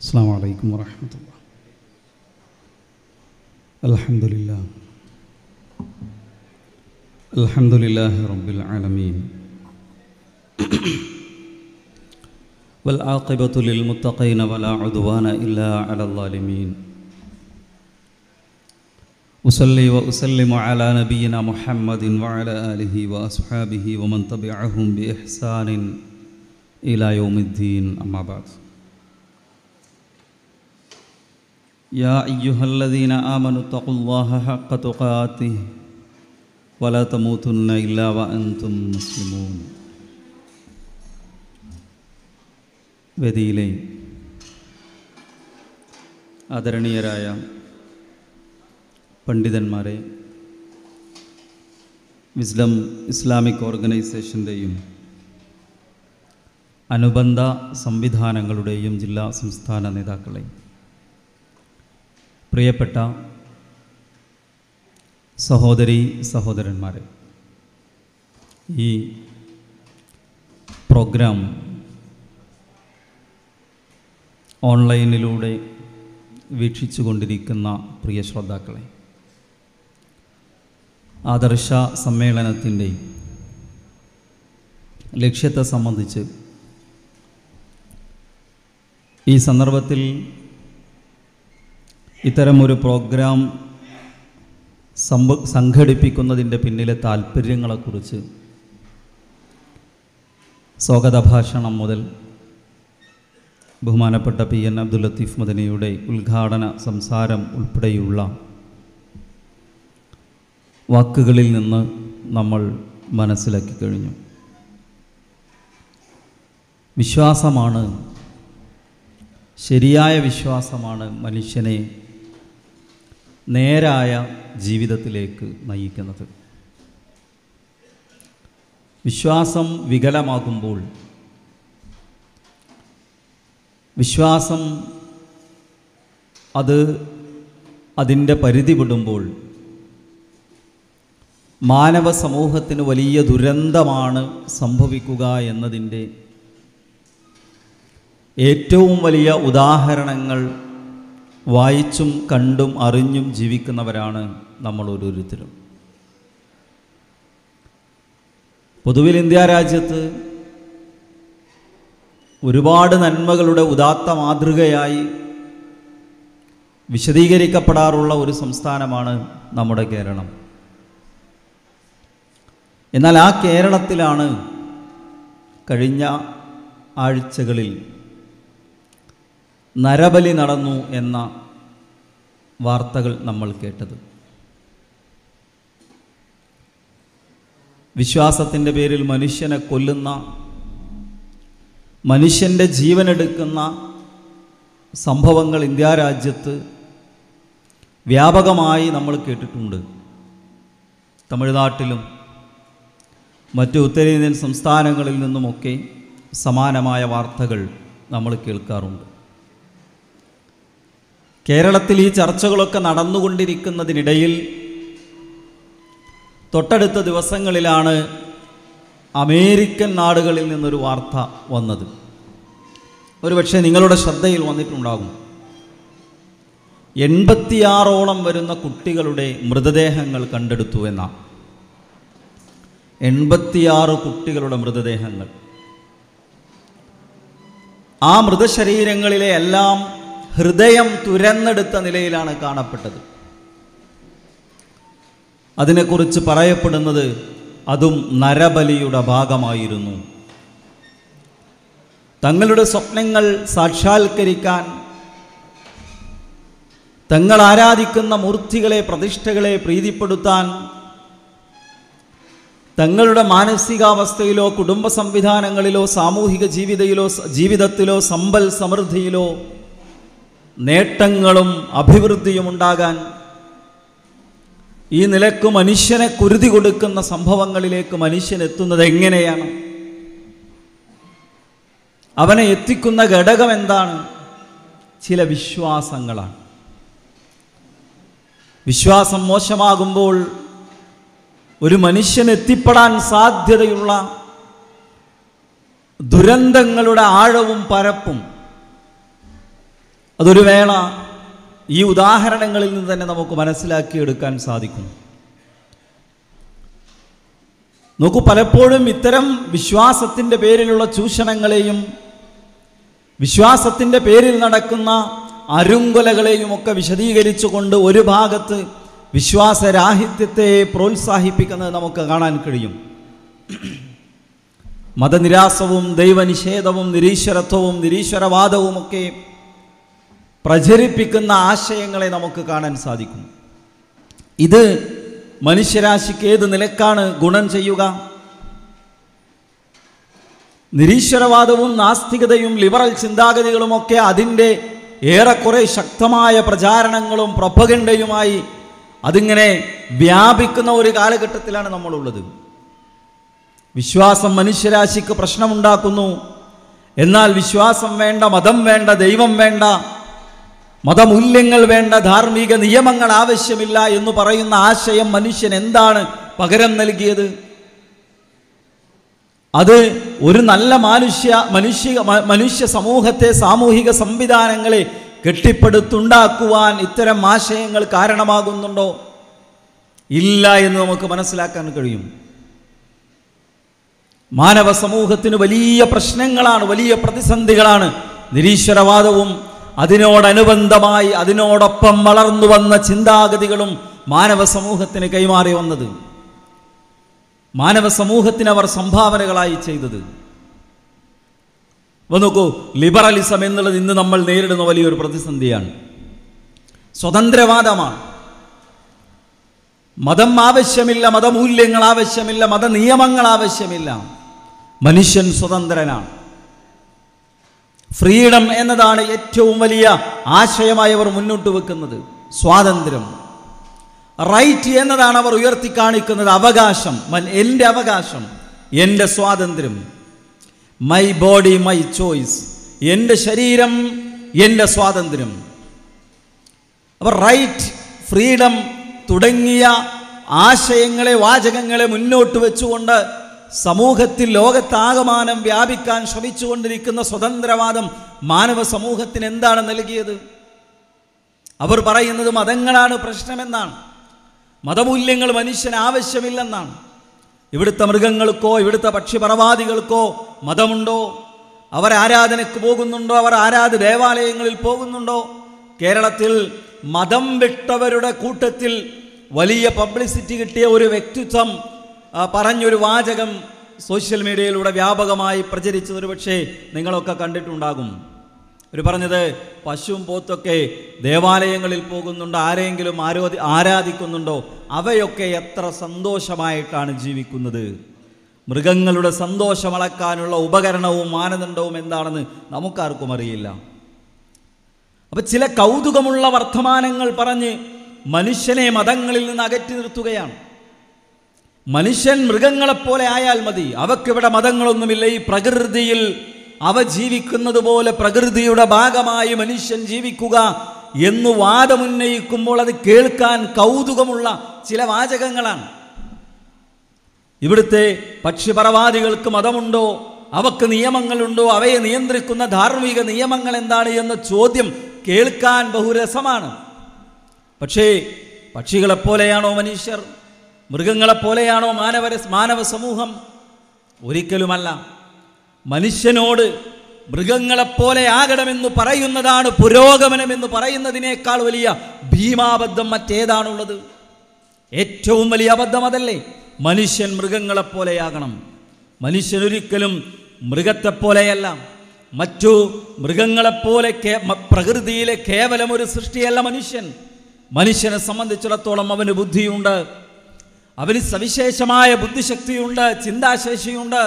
السلام عليكم ورحمة الله الحمد لله الحمد لله رب العالمين والعاقبة للمتقين ولا عدوان إلا على الظالمين أصلي وأسلم على نبينا محمد وعلى آله وأصحابه ومن تبعهم بإحسان إلى يوم الدين أما بعد يا أيها الذين آمنوا اتقوا الله حق تقاته ولا تموتن إلا وأنتم مسلمون വേദിയിലെ ആദരണീയരായ പണ്ഡിതന്മാരെ wisdom Islamic ഓർഗനൈസേഷൻ്റെയും അനുബന്ധ സംവിധാനങ്ങളുടെയും ജില്ലാ സംസ്ഥാന നേതാക്കളെയും പ്രിയപ്പെട്ട സഹോദരി സഹോദരന്മാരെ ഈ പ്രോഗ്രാം ഓൺലൈനിലൂടെ വീക്ഷിച്ചു കൊണ്ടിരിക്കുന്ന പ്രിയ ശ്രോതാക്കളെ ആദർശ സമ്മേളനത്തിൻ്റെ ലക്ഷ്യത്തെ സംബന്ധിച്ച് ഈ സന്ദർഭത്തിൽ ഇത്തരമൊരു പ്രോഗ്രാം സംഘടിപ്പിക്കുന്നതിൻ്റെ പിന്നിലെ താല്പര്യങ്ങളെക്കുറിച്ച് സ്വാഗത ഭാഷണം മുതൽ ബഹുമാനപ്പെട്ട പി എൻ അബ്ദുൽ ലത്തീഫ് മദനിയുടെ ഉദ്ഘാടന സംസാരം ഉൾപ്പെടെയുള്ള വാക്കുകളിൽ നിന്ന് നമ്മൾ മനസ്സിലാക്കി കഴിഞ്ഞു വിശ്വാസമാണ് ശരിയായ വിശ്വാസമാണ് മനുഷ്യനെ നേരായ ജീവിതത്തിലേക്ക് നയിക്കുന്നത് വിശ്വാസം വികലമാകുമ്പോൾ വിശ്വാസം അത് അതിൻ്റെ പരിധി വിടുമ്പോൾ മാനവ സമൂഹത്തിന് വലിയ ദുരന്തമാണ് സംഭവിക്കുക എന്നതിൻ്റെ ഏറ്റവും വലിയ ഉദാഹരണങ്ങൾ വായിച്ചും കണ്ടും അറിഞ്ഞും ജീവിക്കുന്നവരാണ് നമ്മൾ ഓരോരുത്തരും പൊതുവിൽ ഇന്ത്യ രാജ്യത്ത് ഒരുപാട് നന്മകളുടെ ഉദാത്ത മാതൃകയായി വിശദീകരിക്കപ്പെടാറുള്ള ഒരു സംസ്ഥാനമാണ് നമ്മുടെ കേരളം എന്നാൽ ആ കേരളത്തിലാണ് കഴിഞ്ഞ ആഴ്ചകളിൽ നരബലി നടന്നു എന്ന വാർത്തകൾ നമ്മൾ കേട്ടത് വിശ്വാസത്തിൻ്റെ പേരിൽ മനുഷ്യനെ കൊല്ലുന്ന മനുഷ്യൻ്റെ ജീവനെടുക്കുന്ന സംഭവങ്ങൾ ഇന്ത്യ രാജ്യത്ത് വ്യാപകമായി നമ്മൾ കേട്ടിട്ടുണ്ട് തമിഴ്നാട്ടിലും മറ്റ് ഉത്തരേന്ത്യൻ സംസ്ഥാനങ്ങളിൽ നിന്നുമൊക്കെ സമാനമായ വാർത്തകൾ നമ്മൾ കേൾക്കാറുണ്ട് കേരളത്തിൽ ഈ ചർച്ചകളൊക്കെ നടന്നുകൊണ്ടിരിക്കുന്നതിനിടയിൽ തൊട്ടടുത്ത ദിവസങ്ങളിലാണ് അമേരിക്കൻ നാടുകളിൽ നിന്നൊരു വാർത്ത വന്നത് ഒരുപക്ഷെ നിങ്ങളുടെ ശ്രദ്ധയിൽ വന്നിട്ടുണ്ടാകും എൺപത്തിയാറോളം വരുന്ന കുട്ടികളുടെ മൃതദേഹങ്ങൾ കണ്ടെടുത്തു എന്ന എൺപത്തിയാറ് കുട്ടികളുടെ മൃതദേഹങ്ങൾ ആ മൃതശരീരങ്ങളിലെ എല്ലാം ഹൃദയം തുരന്നെടുത്ത നിലയിലാണ് കാണപ്പെട്ടത് അതിനെക്കുറിച്ച് പറയപ്പെടുന്നത് അതും നരബലിയുടെ ഭാഗമായിരുന്നു തങ്ങളുടെ സ്വപ്നങ്ങൾ സാക്ഷാത്കരിക്കാൻ തങ്ങൾ ആരാധിക്കുന്ന മൂർത്തികളെ പ്രതിഷ്ഠകളെ പ്രീതിപ്പെടുത്താൻ തങ്ങളുടെ മാനസികാവസ്ഥയിലോ കുടുംബ സംവിധാനങ്ങളിലോ സാമൂഹിക ജീവിതയിലോ ജീവിതത്തിലോ സമ്പൽ സമൃദ്ധിയിലോ നേട്ടങ്ങളും അഭിവൃദ്ധിയും ഉണ്ടാകാൻ ഈ നിലക്ക് മനുഷ്യനെ കുരുതി കൊടുക്കുന്ന സംഭവങ്ങളിലേക്ക് മനുഷ്യൻ എത്തുന്നത് എങ്ങനെയാണ് അവനെ എത്തിക്കുന്ന ഘടകം എന്താണ് ചില വിശ്വാസങ്ങളാണ് വിശ്വാസം മോശമാകുമ്പോൾ ഒരു മനുഷ്യൻ എത്തിപ്പെടാൻ സാധ്യതയുള്ള ദുരന്തങ്ങളുടെ ആഴവും പരപ്പും അതൊരു വേള ഈ ഉദാഹരണങ്ങളിൽ നിന്ന് തന്നെ നമുക്ക് മനസ്സിലാക്കിയെടുക്കാൻ സാധിക്കും നോക്കൂ പലപ്പോഴും ഇത്തരം വിശ്വാസത്തിൻ്റെ പേരിലുള്ള ചൂഷണങ്ങളെയും വിശ്വാസത്തിൻ്റെ പേരിൽ നടക്കുന്ന അരുങ്കൊലകളെയും ഒക്കെ വിശദീകരിച്ചുകൊണ്ട് ഒരു ഭാഗത്ത് വിശ്വാസരാഹിത്യത്തെ പ്രോത്സാഹിപ്പിക്കുന്നത് നമുക്ക് കാണാൻ കഴിയും മതനിരാസവും ദൈവനിഷേധവും നിരീശ്വരത്വവും നിരീശ്വരവാദവും ഒക്കെ പ്രചരിപ്പിക്കുന്ന ആശയങ്ങളെ നമുക്ക് കാണാൻ സാധിക്കും ഇത് മനുഷ്യരാശിക്ക് ഏത് നിലക്കാണ് ഗുണം ചെയ്യുക നിരീശ്വരവാദവും നാസ്തികതയും ലിബറൽ ചിന്താഗതികളുമൊക്കെ അതിൻ്റെ ഏറെക്കുറെ ശക്തമായ പ്രചാരണങ്ങളും പ്രൊപ്പഗൻഡയുമായി അതിങ്ങനെ വ്യാപിക്കുന്ന ഒരു കാലഘട്ടത്തിലാണ് നമ്മളുള്ളത് വിശ്വാസം മനുഷ്യരാശിക്ക് പ്രശ്നമുണ്ടാക്കുന്നു എന്നാൽ വിശ്വാസം വേണ്ട മതം വേണ്ട ദൈവം വേണ്ട മതമൂല്യങ്ങൾ വേണ്ട ധാർമ്മിക നിയമങ്ങൾ ആവശ്യമില്ല എന്ന് പറയുന്ന ആശയം മനുഷ്യൻ എന്താണ് പകരം നൽകിയത് അത് ഒരു നല്ല മനുഷ്യ മനുഷ്യ മനുഷ്യ സമൂഹത്തെ സാമൂഹിക സംവിധാനങ്ങളെ കെട്ടിപ്പടുത്തുണ്ടാക്കുവാൻ ഇത്തരം ആശയങ്ങൾ കാരണമാകുന്നുണ്ടോ ഇല്ല എന്ന് നമുക്ക് മനസ്സിലാക്കാൻ കഴിയും മാനവ സമൂഹത്തിന് വലിയ പ്രശ്നങ്ങളാണ് വലിയ പ്രതിസന്ധികളാണ് നിരീശ്വരവാദവും അതിനോടനുബന്ധമായി അതിനോടൊപ്പം വളർന്നു വന്ന ചിന്താഗതികളും മാനവ സമൂഹത്തിന് കൈമാറി വന്നത് മാനവ സമൂഹത്തിന് അവർ സംഭാവനകളായി ചെയ്തത് നോക്കൂ ലിബറലിസം എന്നുള്ളത് ഇന്ന് നമ്മൾ നേരിടുന്ന വലിയൊരു പ്രതിസന്ധിയാണ് സ്വതന്ത്രവാദമാണ് മതം ആവശ്യമില്ല മതമൂല്യങ്ങൾ ആവശ്യമില്ല മതനിയമങ്ങൾ ആവശ്യമില്ല മനുഷ്യൻ സ്വതന്ത്രനാണ് ഫ്രീഡം എന്നതാണ് ഏറ്റവും വലിയ ആശയമായി അവർ മുന്നോട്ട് വെക്കുന്നത് സ്വാതന്ത്ര്യം റൈറ്റ് എന്നതാണ് അവർ ഉയർത്തി കാണിക്കുന്നത് അവകാശം എൻ്റെ അവകാശം എൻ്റെ സ്വാതന്ത്ര്യം മൈ ബോഡി മൈ ചോയ്സ് എൻ്റെ ശരീരം എൻ്റെ സ്വാതന്ത്ര്യം അവർ റൈറ്റ് ഫ്രീഡം തുടങ്ങിയ ആശയങ്ങളെ വാചകങ്ങളെ മുന്നോട്ട് വെച്ചുകൊണ്ട് സമൂഹത്തിൽ ലോകത്താകമാനം വ്യാപിക്കാൻ ശ്രമിച്ചുകൊണ്ടിരിക്കുന്ന സ്വതന്ത്രവാദം മാനവ സമൂഹത്തിന് എന്താണ് നൽകിയത് അവർ പറയുന്നത് മതങ്ങളാണ് പ്രശ്നമെന്നാണ് മതമൂല്യങ്ങൾ മനുഷ്യന് ആവശ്യമില്ലെന്നാണ് ഇവിടുത്തെ മൃഗങ്ങൾക്കോ ഇവിടുത്തെ പക്ഷിപറവാദികൾക്കോ മതമുണ്ടോ അവർ ആരാധനയ്ക്ക് പോകുന്നുണ്ടോ അവർ ആരാധ ദേവാലയങ്ങളിൽ പോകുന്നുണ്ടോ കേരളത്തിൽ മതം വിട്ടവരുടെ കൂട്ടത്തിൽ വലിയ പബ്ലിസിറ്റി കിട്ടിയ ഒരു വ്യക്തിത്വം പറഞ്ഞൊരു വാചകം സോഷ്യൽ മീഡിയയിലൂടെ വ്യാപകമായി പ്രചരിച്ചത് പക്ഷേ നിങ്ങളൊക്കെ കണ്ടിട്ടുണ്ടാകും ഒരു പറഞ്ഞത് പശുവും പോത്തൊക്കെ ദേവാലയങ്ങളിൽ പോകുന്നുണ്ടോ ആരെങ്കിലും ആരോധി ആരാധിക്കുന്നുണ്ടോ അവയൊക്കെ എത്ര സന്തോഷമായിട്ടാണ് ജീവിക്കുന്നത് മൃഗങ്ങളുടെ സന്തോഷം അളക്കാനുള്ള ഉപകരണവും മാനദണ്ഡവും എന്താണെന്ന് നമുക്കാർക്കും അറിയില്ല അപ്പം ചില കൗതുകമുള്ള വർത്തമാനങ്ങൾ പറഞ്ഞ് മനുഷ്യനെ മതങ്ങളിൽ നിന്ന് അകറ്റി നിർത്തുകയാണ് മനുഷ്യൻ മൃഗങ്ങളെപ്പോലെ ആയാൽ മതി അവക്കിവിടെ മതങ്ങളൊന്നുമില്ല ഈ പ്രകൃതിയിൽ അവ ജീവിക്കുന്നത് പോലെ പ്രകൃതിയുടെ ഭാഗമായി മനുഷ്യൻ ജീവിക്കുക എന്ന് വാദമുന്നയിക്കുമ്പോൾ അത് കേൾക്കാൻ കൗതുകമുള്ള ചില വാചകങ്ങളാണ് ഇവിടുത്തെ പക്ഷിപരവാദികൾക്ക് മതമുണ്ടോ അവക്ക് നിയമങ്ങളുണ്ടോ അവയെ നിയന്ത്രിക്കുന്ന ധാർമ്മിക നിയമങ്ങൾ എന്താണ് എന്ന ചോദ്യം കേൾക്കാൻ ബഹുരസമാണ് പക്ഷേ പക്ഷികളെപ്പോലെയാണോ മനുഷ്യർ മൃഗങ്ങളെപ്പോലെയാണോ മാനവ മാനവ സമൂഹം ഒരിക്കലുമല്ല മനുഷ്യനോട് മൃഗങ്ങളെപ്പോലെ ആകണമെന്ന് പറയുന്നതാണ് പുരോഗമനമെന്ന് പറയുന്നതിനേക്കാൾ വലിയ ഭീമാബദ്ധം മറ്റേതാണുള്ളത് ഏറ്റവും വലിയ അബദ്ധം അതല്ലേ മനുഷ്യൻ മൃഗങ്ങളെപ്പോലെയാകണം മനുഷ്യനൊരിക്കലും മൃഗത്തെപ്പോലെയല്ല മറ്റു മൃഗങ്ങളെപ്പോലെ പ്രകൃതിയിലെ കേവലം ഒരു സൃഷ്ടിയല്ല മനുഷ്യൻ മനുഷ്യനെ സംബന്ധിച്ചിടത്തോളം അവന് ബുദ്ധിയുണ്ട് അവന് സവിശേഷമായ ബുദ്ധിശക്തിയുണ്ട് ചിന്താശേഷിയുണ്ട്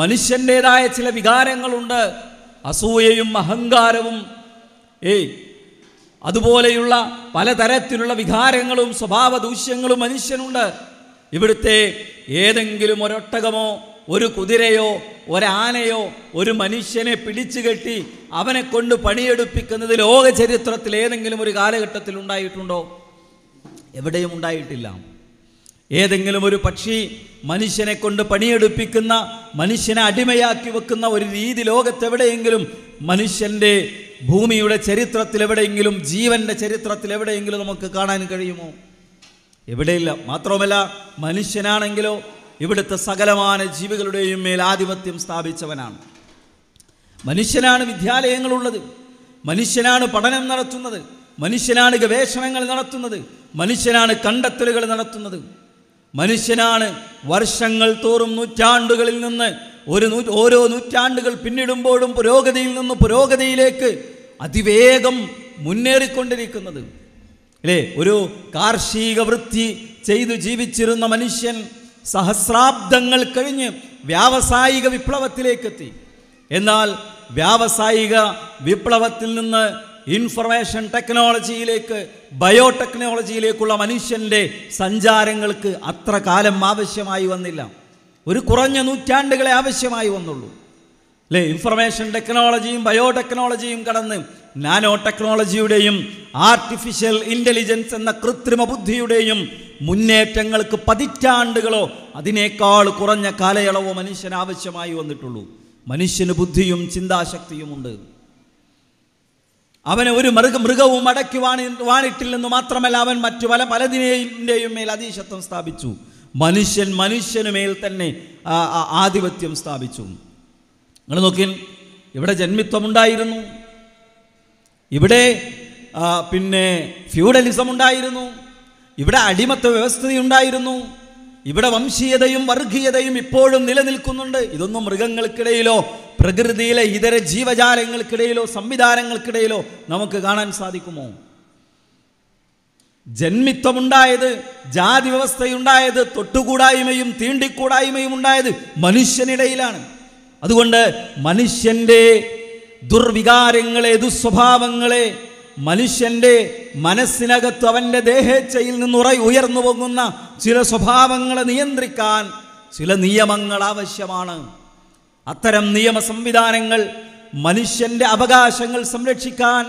മനുഷ്യൻ്റെതായ ചില വികാരങ്ങളുണ്ട് അസൂയയും അഹങ്കാരവും ഏയ് അതുപോലെയുള്ള പലതരത്തിലുള്ള വികാരങ്ങളും സ്വഭാവ ദൂഷ്യങ്ങളും മനുഷ്യനുണ്ട് ഇവിടുത്തെ ഏതെങ്കിലും ഒരൊട്ടകമോ ഒരു കുതിരയോ ഒരാനയോ ഒരു മനുഷ്യനെ പിടിച്ചു കെട്ടി അവനെ കൊണ്ട് പണിയെടുപ്പിക്കുന്നത് ലോകചരിത്രത്തിൽ ഏതെങ്കിലും ഒരു കാലഘട്ടത്തിൽ ഉണ്ടായിട്ടുണ്ടോ എവിടെയും ഉണ്ടായിട്ടില്ല ഏതെങ്കിലും ഒരു പക്ഷി മനുഷ്യനെ കൊണ്ട് പണിയെടുപ്പിക്കുന്ന മനുഷ്യനെ അടിമയാക്കി വെക്കുന്ന ഒരു രീതി ലോകത്തെവിടെയെങ്കിലും മനുഷ്യൻ്റെ ഭൂമിയുടെ ചരിത്രത്തിൽ എവിടെയെങ്കിലും ജീവൻ്റെ ചരിത്രത്തിൽ എവിടെയെങ്കിലും നമുക്ക് കാണാൻ കഴിയുമോ എവിടെയില്ല മാത്രവുമല്ല മനുഷ്യനാണെങ്കിലോ ഇവിടുത്തെ സകലമായ ജീവികളുടെയും മേൽ ആധിപത്യം സ്ഥാപിച്ചവനാണ് മനുഷ്യനാണ് വിദ്യാലയങ്ങളുള്ളത് മനുഷ്യനാണ് പഠനം നടത്തുന്നത് മനുഷ്യനാണ് ഗവേഷണങ്ങൾ നടത്തുന്നത് മനുഷ്യനാണ് കണ്ടെത്തലുകൾ നടത്തുന്നത് മനുഷ്യനാണ് വർഷങ്ങൾ തോറും നൂറ്റാണ്ടുകളിൽ നിന്ന് ഒരു ഓരോ നൂറ്റാണ്ടുകൾ പിന്നിടുമ്പോഴും പുരോഗതിയിൽ നിന്ന് പുരോഗതിയിലേക്ക് അതിവേഗം മുന്നേറിക്കൊണ്ടിരിക്കുന്നത് അല്ലേ ഒരു കാർഷിക വൃത്തി ചെയ്തു ജീവിച്ചിരുന്ന മനുഷ്യൻ സഹസ്രാബ്ദങ്ങൾ കഴിഞ്ഞ് വ്യാവസായിക വിപ്ലവത്തിലേക്കെത്തി എന്നാൽ വ്യാവസായിക വിപ്ലവത്തിൽ നിന്ന് ഇൻഫർമേഷൻ ടെക്നോളജിയിലേക്ക് ബയോടെക്നോളജിയിലേക്കുള്ള മനുഷ്യൻ്റെ സഞ്ചാരങ്ങൾക്ക് അത്ര കാലം ആവശ്യമായി വന്നില്ല ഒരു കുറഞ്ഞ നൂറ്റാണ്ടുകളെ ആവശ്യമായി വന്നുള്ളൂ അല്ലേ ഇൻഫർമേഷൻ ടെക്നോളജിയും ബയോടെക്നോളജിയും കടന്ന് നാനോ ടെക്നോളജിയുടെയും ആർട്ടിഫിഷ്യൽ ഇൻ്റലിജൻസ് എന്ന കൃത്രിമ ബുദ്ധിയുടെയും മുന്നേറ്റങ്ങൾക്ക് പതിറ്റാണ്ടുകളോ അതിനേക്കാൾ കുറഞ്ഞ കാലയളവോ മനുഷ്യൻ ആവശ്യമായി വന്നിട്ടുള്ളൂ മനുഷ്യന് ബുദ്ധിയും ചിന്താശക്തിയുമുണ്ട് അവനെ ഒരു മൃഗ മൃഗവും അടക്കി വാണി വാണിട്ടില്ലെന്ന് മാത്രമല്ല അവൻ മറ്റു പല പലതിനെയും മേൽ അതീശത്വം സ്ഥാപിച്ചു മനുഷ്യൻ മനുഷ്യനുമേൽ തന്നെ ആധിപത്യം സ്ഥാപിച്ചു നിങ്ങൾ നോക്കി ഇവിടെ ജന്മിത്വം ഉണ്ടായിരുന്നു ഇവിടെ പിന്നെ ഫ്യൂഡലിസം ഉണ്ടായിരുന്നു ഇവിടെ അടിമത്വ വ്യവസ്ഥിതി ഉണ്ടായിരുന്നു ഇവിടെ വംശീയതയും വർഗീയതയും ഇപ്പോഴും നിലനിൽക്കുന്നുണ്ട് ഇതൊന്നും മൃഗങ്ങൾക്കിടയിലോ പ്രകൃതിയിലെ ഇതര ജീവജാലങ്ങൾക്കിടയിലോ സംവിധാനങ്ങൾക്കിടയിലോ നമുക്ക് കാണാൻ സാധിക്കുമോ ജന്മിത്വമുണ്ടായത് ജാതി വ്യവസ്ഥയുണ്ടായത് തൊട്ടുകൂടായ്മയും തീണ്ടിക്കൂടായ്മയും ഉണ്ടായത് മനുഷ്യനിടയിലാണ് അതുകൊണ്ട് മനുഷ്യന്റെ ദുർവികാരങ്ങളെ ദുസ്വഭാവങ്ങളെ മനുഷ്യന്റെ മനസ്സിനകത്ത് അവൻ്റെ ദേഹേച്ഛയിൽ നിന്നുറ ഉയർന്നു പോകുന്ന ചില സ്വഭാവങ്ങളെ നിയന്ത്രിക്കാൻ ചില നിയമങ്ങൾ ആവശ്യമാണ് അത്തരം നിയമ സംവിധാനങ്ങൾ മനുഷ്യന്റെ അവകാശങ്ങൾ സംരക്ഷിക്കാൻ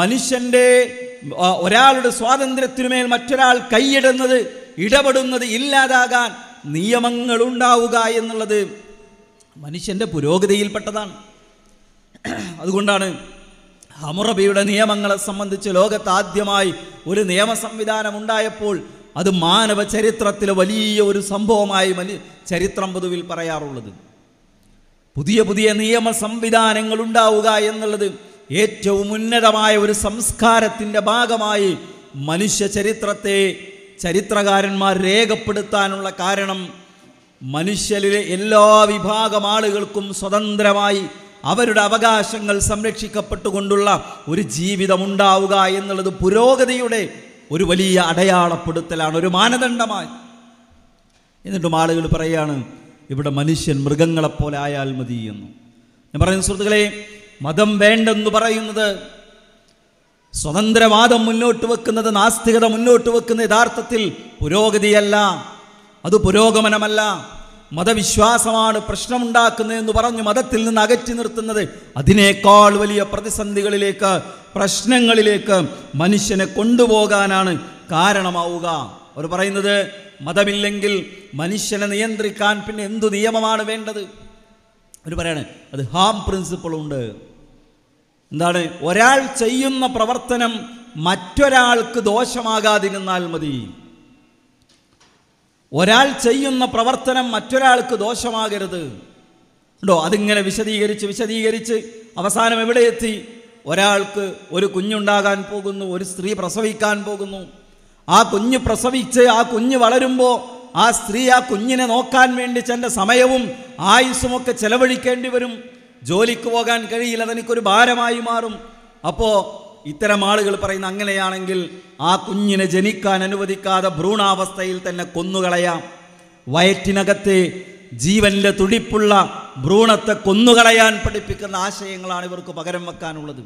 മനുഷ്യന്റെ ഒരാളുടെ സ്വാതന്ത്ര്യത്തിനുമേൽ മറ്റൊരാൾ കൈയിടുന്നത് ഇടപെടുന്നത് ഇല്ലാതാകാൻ നിയമങ്ങൾ ഉണ്ടാവുക എന്നുള്ളത് മനുഷ്യന്റെ പുരോഗതിയിൽപ്പെട്ടതാണ് അതുകൊണ്ടാണ് ഹമുറബിയുടെ നിയമങ്ങളെ സംബന്ധിച്ച് ലോകത്ത് ആദ്യമായി ഒരു നിയമ സംവിധാനം ഉണ്ടായപ്പോൾ അത് മാനവ ചരിത്രത്തിലെ വലിയ ഒരു സംഭവമായി മനു ചരിത്രം പൊതുവിൽ പറയാറുള്ളത് പുതിയ പുതിയ നിയമ സംവിധാനങ്ങൾ ഉണ്ടാവുക എന്നുള്ളത് ഏറ്റവും ഉന്നതമായ ഒരു സംസ്കാരത്തിൻ്റെ ഭാഗമായി മനുഷ്യ ചരിത്രത്തെ ചരിത്രകാരന്മാർ രേഖപ്പെടുത്താനുള്ള കാരണം മനുഷ്യരിലെ എല്ലാ വിഭാഗം ആളുകൾക്കും സ്വതന്ത്രമായി അവരുടെ അവകാശങ്ങൾ സംരക്ഷിക്കപ്പെട്ടുകൊണ്ടുള്ള ഒരു ജീവിതമുണ്ടാവുക എന്നുള്ളത് പുരോഗതിയുടെ ഒരു വലിയ അടയാളപ്പെടുത്തലാണ് ഒരു മാനദണ്ഡമായി എന്നിട്ടും ആളുകൾ പറയാണ് ഇവിടെ മനുഷ്യൻ മൃഗങ്ങളെപ്പോലെ ആയാൽ മതി എന്ന് ഞാൻ പറയുന്ന സുഹൃത്തുക്കളെ മതം വേണ്ടെന്ന് പറയുന്നത് സ്വതന്ത്രവാദം മുന്നോട്ട് വെക്കുന്നത് നാസ്തികത മുന്നോട്ട് വെക്കുന്ന യഥാർത്ഥത്തിൽ പുരോഗതിയല്ല അത് പുരോഗമനമല്ല മതവിശ്വാസമാണ് പ്രശ്നമുണ്ടാക്കുന്നതെന്ന് പറഞ്ഞു മതത്തിൽ നിന്ന് അകറ്റി നിർത്തുന്നത് അതിനേക്കാൾ വലിയ പ്രതിസന്ധികളിലേക്ക് പ്രശ്നങ്ങളിലേക്ക് മനുഷ്യനെ കൊണ്ടുപോകാനാണ് കാരണമാവുക അവർ പറയുന്നത് മതമില്ലെങ്കിൽ മനുഷ്യനെ നിയന്ത്രിക്കാൻ പിന്നെ എന്തു നിയമമാണ് വേണ്ടത് അവർ പറയാണ് അത് ഹാം പ്രിൻസിപ്പിളുണ്ട് എന്താണ് ഒരാൾ ചെയ്യുന്ന പ്രവർത്തനം മറ്റൊരാൾക്ക് ദോഷമാകാതിരുന്നാൽ മതി ഒരാൾ ചെയ്യുന്ന പ്രവർത്തനം മറ്റൊരാൾക്ക് ദോഷമാകരുത് ഉണ്ടോ അതിങ്ങനെ വിശദീകരിച്ച് വിശദീകരിച്ച് അവസാനം എവിടെ എത്തി ഒരാൾക്ക് ഒരു കുഞ്ഞുണ്ടാകാൻ പോകുന്നു ഒരു സ്ത്രീ പ്രസവിക്കാൻ പോകുന്നു ആ കുഞ്ഞ് പ്രസവിച്ച് ആ കുഞ്ഞ് വളരുമ്പോൾ ആ സ്ത്രീ ആ കുഞ്ഞിനെ നോക്കാൻ വേണ്ടി ചെൻ്റെ സമയവും ആയുസ്സുമൊക്കെ ചെലവഴിക്കേണ്ടി വരും ജോലിക്ക് പോകാൻ കഴിയില്ല അതെനിക്കൊരു ഭാരമായി മാറും അപ്പോൾ ഇത്തരം ആളുകൾ പറയുന്ന അങ്ങനെയാണെങ്കിൽ ആ കുഞ്ഞിനെ ജനിക്കാൻ അനുവദിക്കാതെ ഭ്രൂണാവസ്ഥയിൽ തന്നെ കൊന്നുകളയാം വയറ്റിനകത്തെ ജീവന്റെ തുടിപ്പുള്ള ഭ്രൂണത്തെ കൊന്നുകളയാൻ പഠിപ്പിക്കുന്ന ആശയങ്ങളാണ് ഇവർക്ക് പകരം വെക്കാനുള്ളത്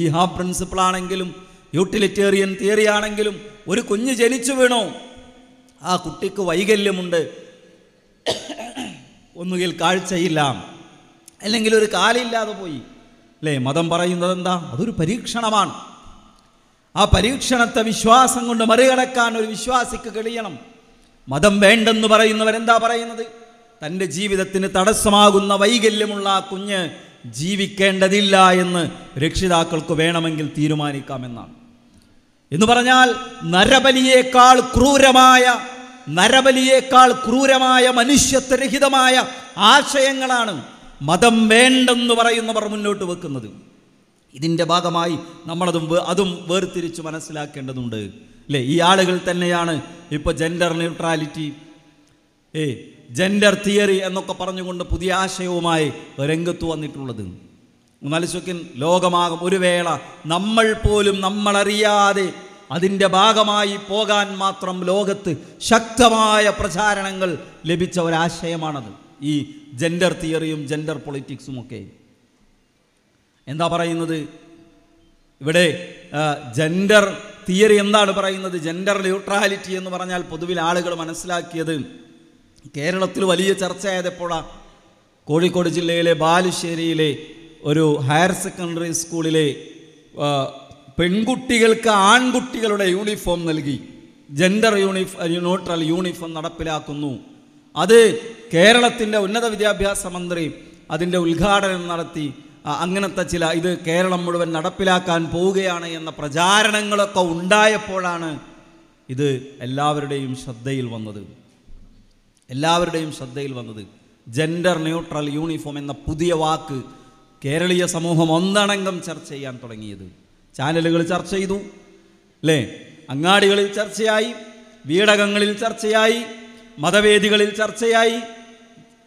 ഈ ഹാ പ്രിൻസിപ്പിൾ ആണെങ്കിലും യൂട്ടിലിറ്റേറിയൻ തിയറി ആണെങ്കിലും ഒരു കുഞ്ഞ് ജനിച്ചു വീണോ ആ കുട്ടിക്ക് വൈകല്യമുണ്ട് ഒന്നുകിൽ കാഴ്ചയില്ല അല്ലെങ്കിൽ ഒരു കാലില്ലാതെ പോയി അല്ലേ മതം പറയുന്നത് എന്താ അതൊരു പരീക്ഷണമാണ് ആ പരീക്ഷണത്തെ വിശ്വാസം കൊണ്ട് മറികടക്കാൻ ഒരു വിശ്വാസിക്ക് കഴിയണം മതം വേണ്ടെന്ന് പറയുന്നവരെന്താ പറയുന്നത് തൻ്റെ ജീവിതത്തിന് തടസ്സമാകുന്ന വൈകല്യമുള്ള ആ കുഞ്ഞ് ജീവിക്കേണ്ടതില്ല എന്ന് രക്ഷിതാക്കൾക്ക് വേണമെങ്കിൽ തീരുമാനിക്കാമെന്നാണ് എന്ന് പറഞ്ഞാൽ നരബലിയേക്കാൾ ക്രൂരമായ നരബലിയേക്കാൾ ക്രൂരമായ മനുഷ്യത്വരഹിതമായ ആശയങ്ങളാണ് മതം വേണ്ടെന്ന് പറയുന്നവർ മുന്നോട്ട് വെക്കുന്നത് ഇതിൻ്റെ ഭാഗമായി നമ്മളതും അതും വേർതിരിച്ച് മനസ്സിലാക്കേണ്ടതുണ്ട് അല്ലേ ഈ ആളുകൾ തന്നെയാണ് ഇപ്പോൾ ജെൻഡർ ന്യൂട്രാലിറ്റി ഏ ജെൻഡർ തിയറി എന്നൊക്കെ പറഞ്ഞുകൊണ്ട് പുതിയ ആശയവുമായി രംഗത്ത് വന്നിട്ടുള്ളത് മത്സ്യക്കിൻ ലോകമാകും ഒരു വേള നമ്മൾ പോലും നമ്മളറിയാതെ അതിൻ്റെ ഭാഗമായി പോകാൻ മാത്രം ലോകത്ത് ശക്തമായ പ്രചാരണങ്ങൾ ലഭിച്ച ഒരാശയമാണത് ഈ ജെൻഡർ തിയറിയും ജെൻഡർ പൊളിറ്റിക്സും ഒക്കെ എന്താ പറയുന്നത് ഇവിടെ ജെൻഡർ തിയറി എന്താണ് പറയുന്നത് ജെൻഡർ ന്യൂട്രാലിറ്റി എന്ന് പറഞ്ഞാൽ പൊതുവിൽ ആളുകൾ മനസ്സിലാക്കിയത് കേരളത്തിൽ വലിയ ചർച്ചയായതെപ്പോഴാണ് കോഴിക്കോട് ജില്ലയിലെ ബാലുശ്ശേരിയിലെ ഒരു ഹയർ സെക്കൻഡറി സ്കൂളിലെ പെൺകുട്ടികൾക്ക് ആൺകുട്ടികളുടെ യൂണിഫോം നൽകി ജെൻഡർ യൂണിഫ് ന്യൂട്രൽ യൂണിഫോം നടപ്പിലാക്കുന്നു അത് കേരളത്തിൻ്റെ ഉന്നത വിദ്യാഭ്യാസ മന്ത്രി അതിൻ്റെ ഉദ്ഘാടനം നടത്തി അങ്ങനത്തെ ചില ഇത് കേരളം മുഴുവൻ നടപ്പിലാക്കാൻ പോവുകയാണ് എന്ന പ്രചാരണങ്ങളൊക്കെ ഉണ്ടായപ്പോഴാണ് ഇത് എല്ലാവരുടെയും ശ്രദ്ധയിൽ വന്നത് എല്ലാവരുടെയും ശ്രദ്ധയിൽ വന്നത് ജെൻഡർ ന്യൂട്രൽ യൂണിഫോം എന്ന പുതിയ വാക്ക് കേരളീയ സമൂഹം ഒന്നടങ്കം ചർച്ച ചെയ്യാൻ തുടങ്ങിയത് ചാനലുകൾ ചർച്ച ചെയ്തു അല്ലേ അങ്ങാടികളിൽ ചർച്ചയായി വീടകങ്ങളിൽ ചർച്ചയായി മതവേദികളിൽ ചർച്ചയായി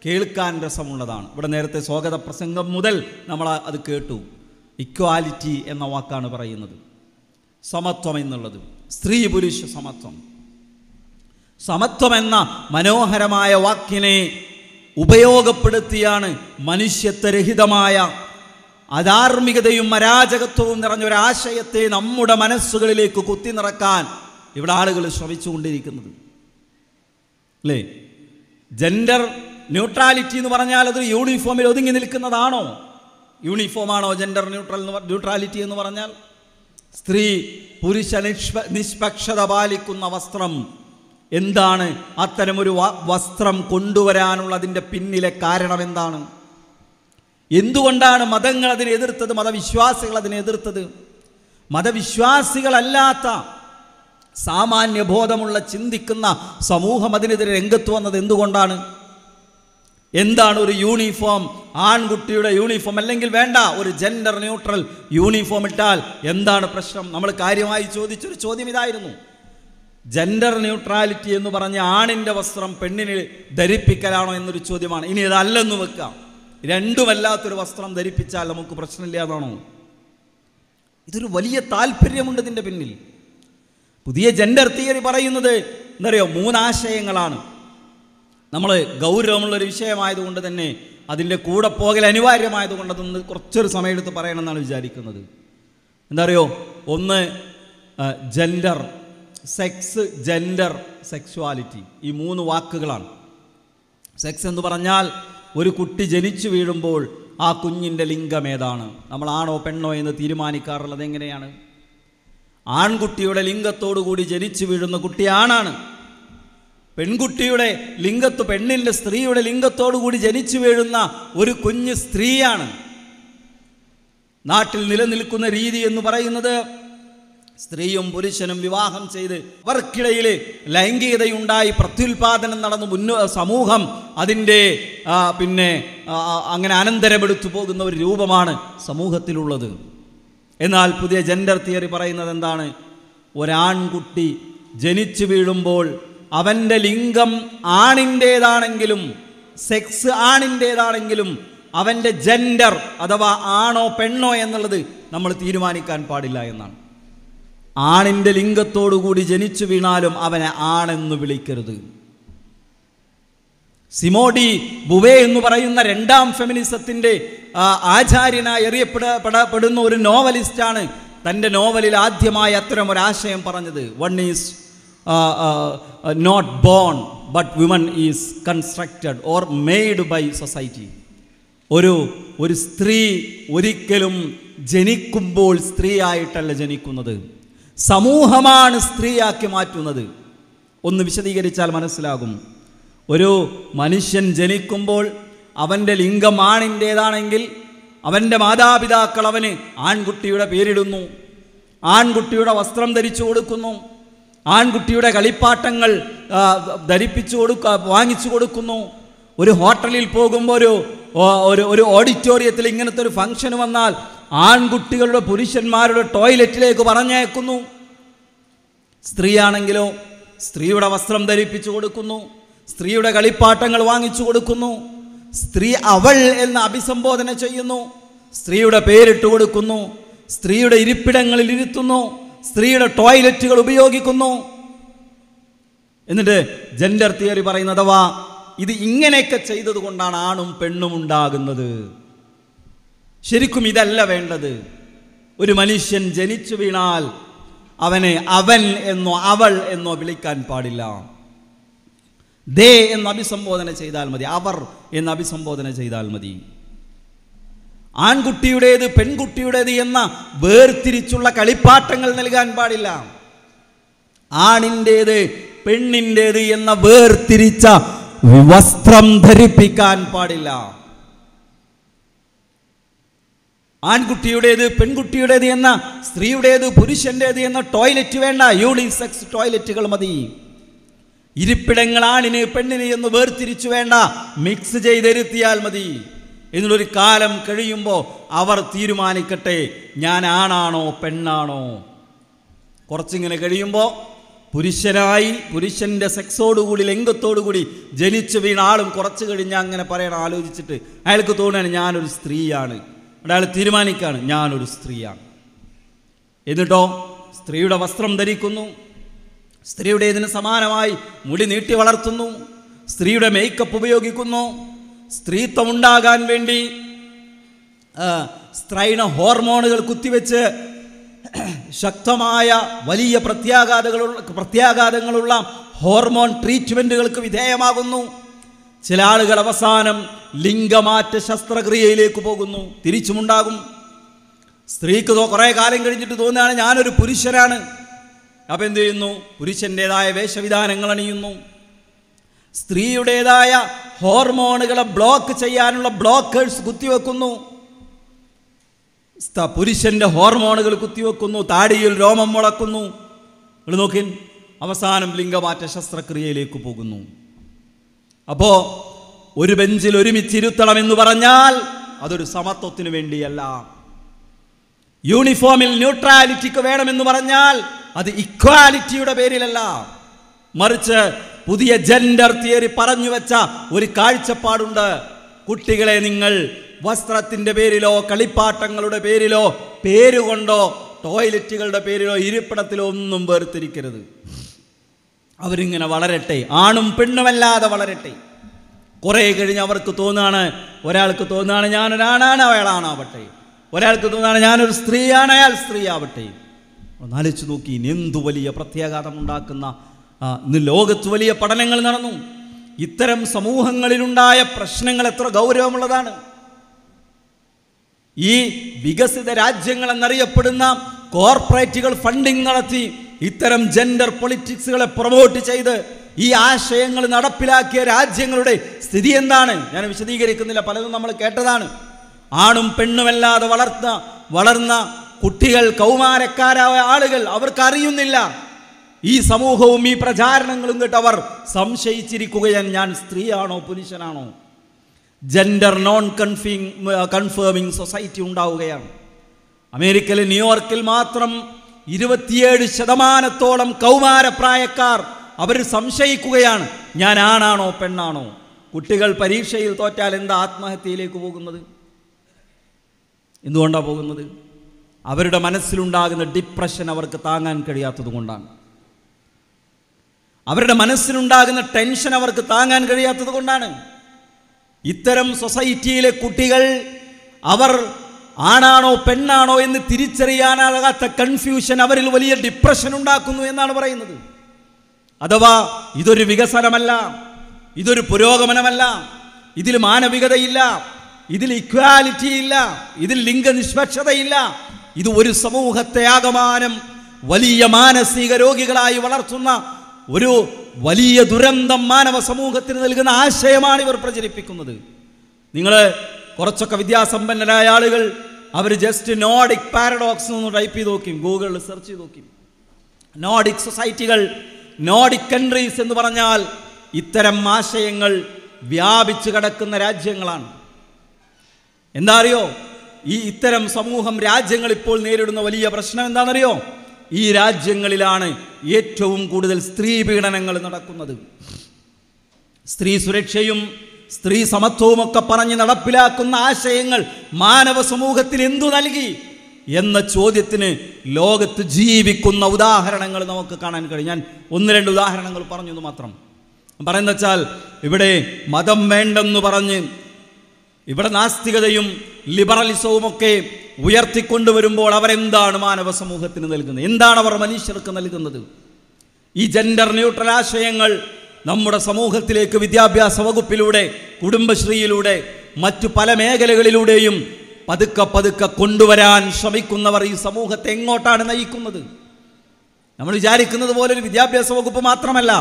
കേൾക്കാൻ രസമുള്ളതാണ് ഇവിടെ നേരത്തെ സ്വാഗത പ്രസംഗം മുതൽ നമ്മൾ അത് കേട്ടു ഇക്വാലിറ്റി എന്ന വാക്കാണ് പറയുന്നത് സമത്വം എന്നുള്ളത് സ്ത്രീ പുരുഷ സമത്വം സമത്വം എന്ന മനോഹരമായ വാക്കിനെ ഉപയോഗപ്പെടുത്തിയാണ് മനുഷ്യത്വരഹിതമായ അധാർമികതയും അരാജകത്വവും നിറഞ്ഞ ഒരാശയത്തെ നമ്മുടെ മനസ്സുകളിലേക്ക് കുത്തി നിറക്കാൻ ഇവിടെ ആളുകൾ ശ്രമിച്ചുകൊണ്ടിരിക്കുന്നത് അല്ലേ ജെൻഡർ ന്യൂട്രാലിറ്റി എന്ന് പറഞ്ഞാൽ അത് യൂണിഫോമിൽ ഒതുങ്ങി നിൽക്കുന്നതാണോ യൂണിഫോമാണോ ജെൻഡർ ന്യൂട്രൽ ന്യൂട്രാലിറ്റി എന്ന് പറഞ്ഞാൽ സ്ത്രീ പുരുഷ നിഷ്പ നിഷ്പക്ഷത പാലിക്കുന്ന വസ്ത്രം എന്താണ് അത്തരമൊരു വസ്ത്രം കൊണ്ടുവരാനുള്ളതിൻ്റെ പിന്നിലെ കാരണം എന്താണ് എന്തുകൊണ്ടാണ് മതങ്ങൾ അതിനെ എതിർത്തത് മതവിശ്വാസികൾ അതിനെ എതിർത്തത് മതവിശ്വാസികളല്ലാത്ത സാമാന്യബോധമുള്ള ചിന്തിക്കുന്ന സമൂഹം അതിനെതിരെ രംഗത്ത് വന്നത് എന്തുകൊണ്ടാണ് എന്താണ് ഒരു യൂണിഫോം ആൺകുട്ടിയുടെ യൂണിഫോം അല്ലെങ്കിൽ വേണ്ട ഒരു ജെൻഡർ ന്യൂട്രൽ യൂണിഫോം ഇട്ടാൽ എന്താണ് പ്രശ്നം നമ്മൾ കാര്യമായി ചോദിച്ചൊരു ചോദ്യം ഇതായിരുന്നു ജെൻഡർ ന്യൂട്രാലിറ്റി എന്ന് പറഞ്ഞ ആണിൻ്റെ വസ്ത്രം പെണ്ണിനെ ധരിപ്പിക്കലാണോ എന്നൊരു ചോദ്യമാണ് ഇനി ഇതല്ലെന്ന് വെക്കാം രണ്ടുമല്ലാത്തൊരു വസ്ത്രം ധരിപ്പിച്ചാൽ നമുക്ക് പ്രശ്നമില്ലാതാണോ ഇതൊരു വലിയ താല്പര്യമുണ്ട് ഇതിൻ്റെ പിന്നിൽ പുതിയ ജെൻഡർ തിയറി പറയുന്നത് എന്തറിയോ മൂന്നാശയങ്ങളാണ് നമ്മൾ ഗൗരവമുള്ളൊരു വിഷയമായതുകൊണ്ട് തന്നെ അതിൻ്റെ കൂടെ പോകൽ അനിവാര്യമായതുകൊണ്ട് അതൊന്ന് കുറച്ചൊരു സമയമെടുത്ത് പറയണമെന്നാണ് വിചാരിക്കുന്നത് എന്താ അറിയോ ഒന്ന് ജെൻഡർ സെക്സ് ജെൻഡർ സെക്സ്വാലിറ്റി ഈ മൂന്ന് വാക്കുകളാണ് സെക്സ് എന്ന് പറഞ്ഞാൽ ഒരു കുട്ടി ജനിച്ചു വീഴുമ്പോൾ ആ കുഞ്ഞിൻ്റെ ലിംഗം ഏതാണ് നമ്മളാണോ പെണ്ണോ എന്ന് തീരുമാനിക്കാറുള്ളത് എങ്ങനെയാണ് ആൺകുട്ടിയുടെ ലിംഗത്തോടു കൂടി ജനിച്ചു വീഴുന്ന കുട്ടി ആണാണ് പെൺകുട്ടിയുടെ ലിംഗത്ത് പെണ്ണിൻ്റെ സ്ത്രീയുടെ ലിംഗത്തോടുകൂടി ജനിച്ചു വീഴുന്ന ഒരു കുഞ്ഞ് സ്ത്രീയാണ് നാട്ടിൽ നിലനിൽക്കുന്ന രീതി എന്ന് പറയുന്നത് സ്ത്രീയും പുരുഷനും വിവാഹം ചെയ്ത് അവർക്കിടയിൽ ലൈംഗികതയുണ്ടായി പ്രത്യുൽപാദനം നടന്ന് മുന്നോ സമൂഹം അതിൻ്റെ പിന്നെ അങ്ങനെ അനന്തരമെടുത്തു പോകുന്ന ഒരു രൂപമാണ് സമൂഹത്തിലുള്ളത് എന്നാൽ പുതിയ ജെൻഡർ തിയറി പറയുന്നത് എന്താണ് ഒരാൺകുട്ടി ജനിച്ചു വീഴുമ്പോൾ അവൻ്റെ ലിംഗം ആണിൻ്റേതാണെങ്കിലും സെക്സ് ആണിൻ്റേതാണെങ്കിലും അവൻ്റെ ജെൻഡർ അഥവാ ആണോ പെണ്ണോ എന്നുള്ളത് നമ്മൾ തീരുമാനിക്കാൻ പാടില്ല എന്നാണ് ആണിൻ്റെ ലിംഗത്തോടുകൂടി ജനിച്ചു വീണാലും അവനെ ആണെന്ന് വിളിക്കരുത് സിമോഡി ബുവേ എന്ന് പറയുന്ന രണ്ടാം ഫെമിനിസത്തിൻ്റെ ആചാര്യനായി എറിയപ്പെടപ്പെടപ്പെടുന്ന ഒരു നോവലിസ്റ്റാണ് തൻ്റെ നോവലിൽ ആദ്യമായി അത്തരം ഒരാശയം പറഞ്ഞത് one is not born but women is constructed or made by society ഒരു ഒരു സ്ത്രീ ഒരിക്കലും ജനിക്കുമ്പോൾ സ്ത്രീയായിട്ടല്ല ജനിക്കുന്നത് സമൂഹമാണ് സ്ത്രീയാക്കി മാറ്റുന്നത് ഒന്ന് വിശദീകരിച്ചാൽ മനസ്സിലാകും ഒരു മനുഷ്യൻ ജനിക്കുമ്പോൾ അവൻ്റെ ലിംഗം ആണിൻ്റേതാണെങ്കിൽ അവൻ്റെ മാതാപിതാക്കൾ അവന് ആൺകുട്ടിയുടെ പേരിടുന്നു ആൺകുട്ടിയുടെ വസ്ത്രം ധരിച്ചു കൊടുക്കുന്നു ആൺകുട്ടിയുടെ കളിപ്പാട്ടങ്ങൾ ധരിപ്പിച്ചു കൊടുക്ക വാങ്ങിച്ചു കൊടുക്കുന്നു ഒരു ഹോട്ടലിൽ പോകുമ്പോൾ ഒരു ഒരു ഒരു ഓഡിറ്റോറിയത്തിൽ ഇങ്ങനത്തെ ഒരു ഫംഗ്ഷൻ വന്നാൽ ആൺകുട്ടികളുടെ പുരുഷന്മാരുടെ ടോയ്ലറ്റിലേക്ക് പറഞ്ഞയക്കുന്നു സ്ത്രീയാണെങ്കിലോ സ്ത്രീയുടെ വസ്ത്രം ധരിപ്പിച്ചു കൊടുക്കുന്നു സ്ത്രീയുടെ കളിപ്പാട്ടങ്ങൾ വാങ്ങിച്ചു കൊടുക്കുന്നു സ്ത്രീ അവൾ എന്ന് അഭിസംബോധന ചെയ്യുന്നു സ്ത്രീയുടെ പേരിട്ട് കൊടുക്കുന്നു സ്ത്രീയുടെ ഇരിപ്പിടങ്ങളിൽ ഇരുത്തുന്നു സ്ത്രീയുടെ ടോയ്ലറ്റുകൾ ഉപയോഗിക്കുന്നു എന്നിട്ട് ജെൻഡർ തിയറി പറയുന്നത് അഥവാ ഇത് ഇങ്ങനെയൊക്കെ ചെയ്തത് കൊണ്ടാണ് ആണും പെണ്ണും ഉണ്ടാകുന്നത് ശരിക്കും ഇതല്ല വേണ്ടത് ഒരു മനുഷ്യൻ ജനിച്ചു വീണാൽ അവനെ അവൻ എന്നോ അവൾ എന്നോ വിളിക്കാൻ പാടില്ല ദേ എന്ന് അഭിസംബോധന ചെയ്താൽ മതി അവർ എന്ന് അഭിസംബോധന ചെയ്താൽ മതി ആൺകുട്ടിയുടേത് പെൺകുട്ടിയുടേത് എന്ന വേർതിരിച്ചുള്ള കളിപ്പാട്ടങ്ങൾ നൽകാൻ പാടില്ല ആണിൻ്റേത് പെണ്ണിൻ്റേത് എന്ന വേർതിരിച്ച വസ്ത്രം ധരിപ്പിക്കാൻ പാടില്ല ആൺകുട്ടിയുടേത് പെൺകുട്ടിയുടേത് എന്ന സ്ത്രീയുടേത് പുരുഷന്റേത് എന്ന ടോയ്ലറ്റ് വേണ്ട യൂണിസെക്സ് ടോയ്ലറ്റുകൾ മതി ഇരിപ്പിടങ്ങൾ ആണിന് പെണ്ണിന് എന്ന് വേർതിരിച്ചു വേണ്ട മിക്സ് ചെയ്തിരുത്തിയാൽ മതി എന്നുള്ളൊരു കാലം കഴിയുമ്പോൾ അവർ തീരുമാനിക്കട്ടെ ഞാൻ ആണാണോ പെണ്ണാണോ കുറച്ചിങ്ങനെ കഴിയുമ്പോൾ പുരുഷനായി പുരുഷൻ്റെ സെക്സോടുകൂടി ലിംഗത്തോടുകൂടി ജനിച്ചു വീണ ആളും കുറച്ച് കഴിഞ്ഞ് അങ്ങനെ പറയണം ആലോചിച്ചിട്ട് അയാൾക്ക് തോന്നുകയാണ് ഞാനൊരു സ്ത്രീയാണ് അയാൾ തീരുമാനിക്കുകയാണ് ഞാനൊരു സ്ത്രീയാണ് എന്നിട്ടോ സ്ത്രീയുടെ വസ്ത്രം ധരിക്കുന്നു സ്ത്രീയുടെ ഇതിന് സമാനമായി മുടി നീട്ടി വളർത്തുന്നു സ്ത്രീയുടെ മേക്കപ്പ് ഉപയോഗിക്കുന്നു സ്ത്രീത്വമുണ്ടാകാൻ വേണ്ടി സ്ത്രൈണ ഹോർമോണുകൾ കുത്തിവെച്ച് ശക്തമായ വലിയ പ്രത്യാഘാതകളുള്ള പ്രത്യാഘാതങ്ങളുള്ള ഹോർമോൺ ട്രീറ്റ്മെൻറ്റുകൾക്ക് വിധേയമാകുന്നു ചില ആളുകൾ അവസാനം ലിംഗമാറ്റ ശസ്ത്രക്രിയയിലേക്ക് പോകുന്നു തിരിച്ചുമുണ്ടാകും സ്ത്രീക്ക് കുറേ കാലം കഴിഞ്ഞിട്ട് തോന്നുകയാണ് ഞാനൊരു പുരുഷനാണ് അപ്പം എന്ത് ചെയ്യുന്നു പുരുഷൻ്റെതായ വേഷവിധാനങ്ങൾ അണിയുന്നു സ്ത്രീയുടേതായ ഹോർമോണുകളെ ബ്ലോക്ക് ചെയ്യാനുള്ള ബ്ലോക്കേഴ്സ് കുത്തിവെക്കുന്നു പുരുഷന്റെ ഹോർമോണുകൾ കുത്തിവെക്കുന്നു താടിയിൽ രോമം മുളക്കുന്നു നിങ്ങൾ നോക്കിൻ അവസാനം ലിംഗമാറ്റ ശസ്ത്രക്രിയയിലേക്ക് പോകുന്നു അപ്പോൾ ഒരു ബെഞ്ചിൽ ഒരുമിച്ചിരുത്തണം എന്ന് പറഞ്ഞാൽ അതൊരു സമത്വത്തിന് വേണ്ടിയല്ല യൂണിഫോമിൽ ന്യൂട്രാലിറ്റിക്ക് വേണമെന്ന് പറഞ്ഞാൽ അത് ഇക്വാലിറ്റിയുടെ പേരിലല്ല മറിച്ച് പുതിയ ജെൻഡർ തിയറി പറഞ്ഞു വെച്ച ഒരു കാഴ്ചപ്പാടുണ്ട് കുട്ടികളെ നിങ്ങൾ വസ്ത്രത്തിൻ്റെ പേരിലോ കളിപ്പാട്ടങ്ങളുടെ പേരിലോ പേരുകൊണ്ടോ ടോയ്ലറ്റുകളുടെ പേരിലോ ഇരിപ്പിടത്തിലോ ഒന്നും വേർതിരിക്കരുത് അവരിങ്ങനെ വളരട്ടെ ആണും പെണ്ണുമല്ലാതെ വളരട്ടെ കുറേ കഴിഞ്ഞ് അവർക്ക് തോന്നുകയാണ് ഒരാൾക്ക് തോന്നുകയാണ് ഞാനൊരാണാണ് അയാളാണാവട്ടെ ഒരാൾക്ക് തോന്നുകയാണ് ഞാനൊരു സ്ത്രീയാണ് അയാൾ സ്ത്രീ ആവട്ടെ ഒന്നാലോചിച്ച് നോക്കി എന്തു വലിയ പ്രത്യാഘാതം ഉണ്ടാക്കുന്ന ഇന്ന് ലോകത്ത് വലിയ പഠനങ്ങൾ നടന്നു ഇത്തരം സമൂഹങ്ങളിലുണ്ടായ പ്രശ്നങ്ങൾ എത്ര ഗൗരവമുള്ളതാണ് ഈ വികസിത രാജ്യങ്ങൾ എന്നറിയപ്പെടുന്ന കോർപ്പറേറ്റുകൾ ഫണ്ടിങ് നടത്തി ഇത്തരം ജെൻഡർ പൊളിറ്റിക്സുകളെ പ്രൊമോട്ട് ചെയ്ത് ഈ ആശയങ്ങൾ നടപ്പിലാക്കിയ രാജ്യങ്ങളുടെ സ്ഥിതി എന്താണ് ഞാൻ വിശദീകരിക്കുന്നില്ല പലതും നമ്മൾ കേട്ടതാണ് ആണും പെണ്ണുമല്ലാതെ വളർന്ന വളർന്ന കുട്ടികൾ കൗമാരക്കാരായ ആളുകൾ അവർക്ക് അറിയുന്നില്ല ഈ സമൂഹവും ഈ പ്രചാരണങ്ങളും കേട്ടവർ സംശയിച്ചിരിക്കുകയാണ് ഞാൻ സ്ത്രീയാണോ പുരുഷനാണോ gender non conf conforming society ഉണ്ടാവുകയാണ് അമേരിക്കയിലെ ന്യൂയോർക്കിൽ മാത്രം ഇരുപത്തിയേഴ് ശതമാനത്തോളം കൗമാരപ്രായക്കാർ അവർ സംശയിക്കുകയാണ് ഞാൻ ആണാണോ പെണ്ണാണോ കുട്ടികൾ പരീക്ഷയിൽ തോറ്റാൽ എന്താ ആത്മഹത്യയിലേക്ക് പോകുന്നത് എന്തുകൊണ്ടാണ് പോകുന്നത് അവരുടെ മനസ്സിലുണ്ടാകുന്ന ഡിപ്രഷൻ അവർക്ക് താങ്ങാൻ കഴിയാത്തത് കൊണ്ടാണ് അവരുടെ മനസ്സിനുണ്ടാകുന്ന ടെൻഷൻ അവർക്ക് താങ്ങാൻ കഴിയാത്തത് കൊണ്ടാണ് ഇത്തരം സൊസൈറ്റിയിലെ കുട്ടികൾ അവർ ആണാണോ പെണ്ണാണോ എന്ന് തിരിച്ചറിയാനാകാത്ത കൺഫ്യൂഷൻ അവരിൽ വലിയ ഡിപ്രഷൻ ഉണ്ടാക്കുന്നു എന്നാണ് പറയുന്നത് അഥവാ ഇതൊരു വികസനമല്ല ഇതൊരു പുരോഗമനമല്ല ഇതിൽ മാനവികതയില്ല ഇതിൽ ഇക്വാലിറ്റി ഇല്ല ഇതിൽ ലിംഗനിഷ്പക്ഷതയില്ല ഇത് ഒരു സമൂഹത്തെ ആകമാനം വലിയ മാനസിക രോഗികളായി വളർത്തുന്ന ഒരു വലിയ ദുരന്തം മാനവ സമൂഹത്തിന് നൽകുന്ന ആശയമാണ് ഇവർ പ്രചരിപ്പിക്കുന്നത് നിങ്ങൾ കുറച്ചൊക്കെ വിദ്യാസമ്പന്നരായ ആളുകൾ അവർ ജസ്റ്റ് നോഡിക് പാരഡോക്സ് എന്ന് ടൈപ്പ് ചെയ്ത് നോക്കി ഗൂഗിളിൽ സെർച്ച് ചെയ്ത് നോക്കി നോഡിക് സൊസൈറ്റികൾ നോഡിക് കൺട്രീസ് എന്ന് പറഞ്ഞാൽ ഇത്തരം ആശയങ്ങൾ വ്യാപിച്ചു കിടക്കുന്ന രാജ്യങ്ങളാണ് എന്താ അറിയോ ഈ ഇത്തരം സമൂഹം രാജ്യങ്ങൾ ഇപ്പോൾ നേരിടുന്ന വലിയ പ്രശ്നം എന്താണെന്നറിയോ ഈ രാജ്യങ്ങളിലാണ് ഏറ്റവും കൂടുതൽ സ്ത്രീ പീഡനങ്ങൾ നടക്കുന്നത് സ്ത്രീ സുരക്ഷയും സ്ത്രീ സമത്വവും ഒക്കെ പറഞ്ഞ് നടപ്പിലാക്കുന്ന ആശയങ്ങൾ മാനവ സമൂഹത്തിൽ എന്തു നൽകി എന്ന ചോദ്യത്തിന് ലോകത്ത് ജീവിക്കുന്ന ഉദാഹരണങ്ങൾ നമുക്ക് കാണാൻ കഴിയും ഞാൻ ഒന്ന് രണ്ട് ഉദാഹരണങ്ങൾ പറഞ്ഞു എന്ന് മാത്രം പറയുന്ന വെച്ചാൽ ഇവിടെ മതം വേണ്ടെന്ന് പറഞ്ഞ് ഇവിടെ നാസ്തികതയും ലിബറലിസവും ഒക്കെ ഉയർത്തിക്കൊണ്ടുവരുമ്പോൾ അവരെന്താണ് മാനവ സമൂഹത്തിന് നൽകുന്നത് എന്താണ് അവർ മനുഷ്യർക്ക് നൽകുന്നത് ഈ ജെൻഡർ ന്യൂട്രൽ ആശയങ്ങൾ നമ്മുടെ സമൂഹത്തിലേക്ക് വിദ്യാഭ്യാസ വകുപ്പിലൂടെ കുടുംബശ്രീയിലൂടെ മറ്റു പല മേഖലകളിലൂടെയും പതുക്കെ പതുക്കെ കൊണ്ടുവരാൻ ശ്രമിക്കുന്നവർ ഈ സമൂഹത്തെ എങ്ങോട്ടാണ് നയിക്കുന്നത് നമ്മൾ വിചാരിക്കുന്നത് പോലെ ഒരു വിദ്യാഭ്യാസ വകുപ്പ് മാത്രമല്ല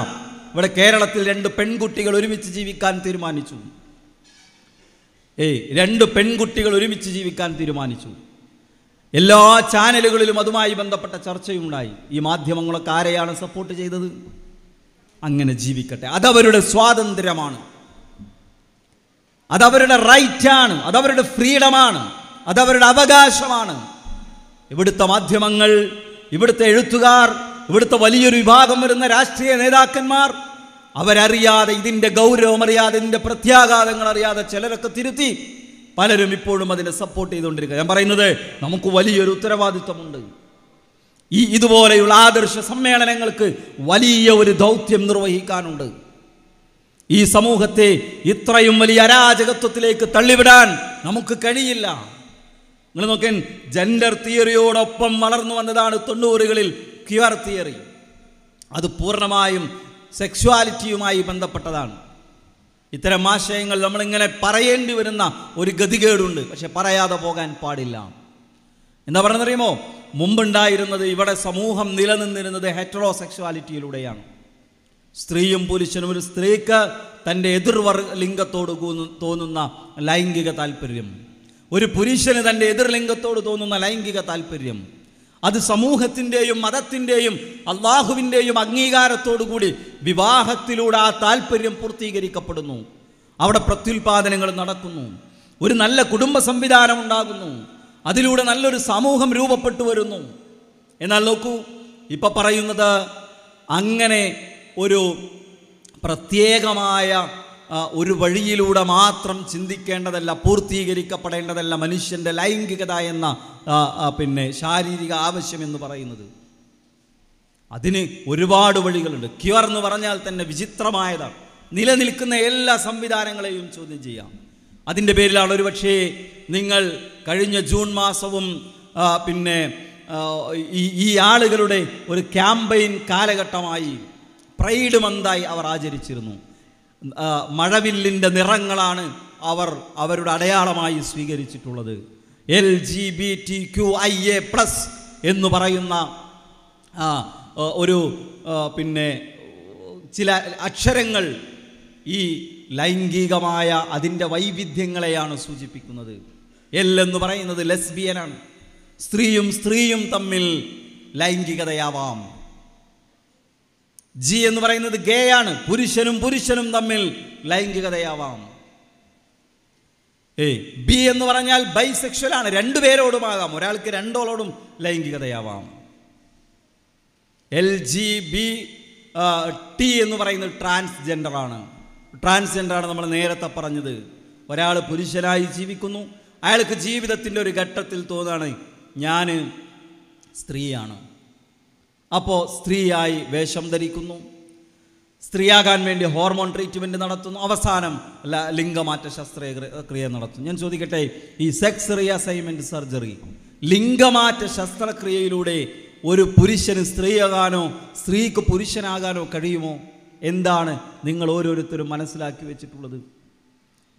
ഇവിടെ കേരളത്തിൽ രണ്ട് പെൺകുട്ടികൾ ഒരുമിച്ച് ജീവിക്കാൻ തീരുമാനിച്ചു ഏയ് രണ്ട് പെൺകുട്ടികൾ ഒരുമിച്ച് ജീവിക്കാൻ തീരുമാനിച്ചു എല്ലാ ചാനലുകളിലും അതുമായി ബന്ധപ്പെട്ട ചർച്ചയുണ്ടായി ഈ മാധ്യമങ്ങളൊക്കെ ആരെയാണ് സപ്പോർട്ട് ചെയ്തത് അങ്ങനെ ജീവിക്കട്ടെ അതവരുടെ സ്വാതന്ത്ര്യമാണ് അതവരുടെ റൈറ്റാണ് അതവരുടെ ഫ്രീഡമാണ് അതവരുടെ അവകാശമാണ് ഇവിടുത്തെ മാധ്യമങ്ങൾ ഇവിടുത്തെ എഴുത്തുകാർ ഇവിടുത്തെ വലിയൊരു വിഭാഗം വരുന്ന രാഷ്ട്രീയ നേതാക്കന്മാർ അവരറിയാതെ ഇതിൻ്റെ ഗൗരവം അറിയാതെ ഇതിൻ്റെ പ്രത്യാഘാതങ്ങൾ അറിയാതെ ചിലരൊക്കെ തിരുത്തി പലരും ഇപ്പോഴും അതിനെ സപ്പോർട്ട് ചെയ്തുകൊണ്ടിരിക്കുക ഞാൻ പറയുന്നത് നമുക്ക് വലിയൊരു ഉത്തരവാദിത്വമുണ്ട് ഈ ഇതുപോലെയുള്ള ആദർശ സമ്മേളനങ്ങൾക്ക് വലിയ ഒരു ദൗത്യം നിർവഹിക്കാനുണ്ട് ഈ സമൂഹത്തെ ഇത്രയും വലിയ അരാജകത്വത്തിലേക്ക് തള്ളിവിടാൻ നമുക്ക് കഴിയില്ല നിങ്ങൾ നോക്കൻ ജെൻഡർ തിയറിയോടൊപ്പം വളർന്നു വന്നതാണ് തൊണ്ണൂറുകളിൽ ക്യുവർ തിയറി അത് പൂർണ്ണമായും സെക്ഷ്വാലിറ്റിയുമായി ബന്ധപ്പെട്ടതാണ് ഇത്തരം ആശയങ്ങൾ നമ്മളിങ്ങനെ പറയേണ്ടി വരുന്ന ഒരു ഗതികേടുണ്ട് പക്ഷെ പറയാതെ പോകാൻ പാടില്ല എന്താ പറഞ്ഞറിയുമോ മുമ്പുണ്ടായിരുന്നത് ഇവിടെ സമൂഹം നിലനിന്നിരുന്നത് ഹെറ്ററോ സെക്ഷുവാലിറ്റിയിലൂടെയാണ് സ്ത്രീയും പുരുഷനും ഒരു സ്ത്രീക്ക് തൻ്റെ എതിർവർ ലിംഗത്തോട് തോന്നുന്ന ലൈംഗിക താല്പര്യം ഒരു പുരുഷന് തൻ്റെ എതിർലിംഗത്തോട് തോന്നുന്ന ലൈംഗിക താല്പര്യം അത് സമൂഹത്തിൻ്റെയും മതത്തിൻ്റെയും അള്ളാഹുവിൻ്റെയും അംഗീകാരത്തോടുകൂടി വിവാഹത്തിലൂടെ ആ താല്പര്യം പൂർത്തീകരിക്കപ്പെടുന്നു അവിടെ പ്രത്യുൽപാദനങ്ങൾ നടക്കുന്നു ഒരു നല്ല കുടുംബ സംവിധാനം ഉണ്ടാകുന്നു അതിലൂടെ നല്ലൊരു സമൂഹം രൂപപ്പെട്ടു വരുന്നു എന്നാൽ നോക്കൂ ഇപ്പം പറയുന്നത് അങ്ങനെ ഒരു പ്രത്യേകമായ ഒരു വഴിയിലൂടെ മാത്രം ചിന്തിക്കേണ്ടതല്ല പൂർത്തീകരിക്കപ്പെടേണ്ടതല്ല മനുഷ്യൻ്റെ ലൈംഗികത എന്ന പിന്നെ ശാരീരിക ആവശ്യം എന്ന് പറയുന്നത് അതിന് ഒരുപാട് വഴികളുണ്ട് ക്യുവർ എന്ന് പറഞ്ഞാൽ തന്നെ വിചിത്രമായതാണ് നിലനിൽക്കുന്ന എല്ലാ സംവിധാനങ്ങളെയും ചോദ്യം ചെയ്യാം അതിൻ്റെ പേരിലാണ് ഒരു പക്ഷേ നിങ്ങൾ കഴിഞ്ഞ ജൂൺ മാസവും പിന്നെ ഈ ഈ ആളുകളുടെ ഒരു ക്യാമ്പയിൻ കാലഘട്ടമായി പ്രൈഡ് മന്തായി അവർ ആചരിച്ചിരുന്നു മഴവില്ലിൻ്റെ നിറങ്ങളാണ് അവർ അവരുടെ അടയാളമായി സ്വീകരിച്ചിട്ടുള്ളത് L G B T Q I A plus എന്ന് പറയുന്ന ഒരു പിന്നെ ചില അക്ഷരങ്ങൾ ഈ ലൈംഗികമായ അതിൻ്റെ വൈവിധ്യങ്ങളെയാണ് സൂചിപ്പിക്കുന്നത് എൽ എന്ന് പറയുന്നത് ലെസ്ബിയനാണ് സ്ത്രീയും സ്ത്രീയും തമ്മിൽ ലൈംഗികതയാവാം ജി എന്ന് പറയുന്നത് ഗേ ആണ് പുരുഷനും പുരുഷനും തമ്മിൽ ലൈംഗികതയാവാം ഏ ബി എന്ന് പറഞ്ഞാൽ ബൈസെക്ഷൽ ആണ് രണ്ടുപേരോടുമാകാം ഒരാൾക്ക് രണ്ടോളോടും ലൈംഗികതയാവാം എൽ ജി ബി ടി എന്ന് പറയുന്നത് ട്രാൻസ്ജെൻഡർ ആണ് ട്രാൻസ്ജെൻഡർ ആണ് നമ്മൾ നേരത്തെ പറഞ്ഞത് ഒരാൾ പുരുഷനായി ജീവിക്കുന്നു അയാൾക്ക് ജീവിതത്തിൻ്റെ ഒരു ഘട്ടത്തിൽ തോന്നുകയാണ് ഞാൻ സ്ത്രീയാണ് അപ്പോൾ സ്ത്രീയായി വേഷം ധരിക്കുന്നു സ്ത്രീയാകാൻ വേണ്ടി ഹോർമോൺ ട്രീറ്റ്മെൻ്റ് നടത്തുന്നു അവസാനം ലിംഗമാറ്റ ശസ്ത്രക്രിയ നടത്തുന്നു ഞാൻ ചോദിക്കട്ടെ ഈ സെക്സ് റിയസൈൻമെൻറ്റ് സർജറി ലിംഗമാറ്റ ശസ്ത്രക്രിയയിലൂടെ ഒരു പുരുഷന് സ്ത്രീയാകാനോ സ്ത്രീക്ക് പുരുഷനാകാനോ കഴിയുമോ എന്താണ് നിങ്ങൾ ഓരോരുത്തരും മനസ്സിലാക്കി വെച്ചിട്ടുള്ളത്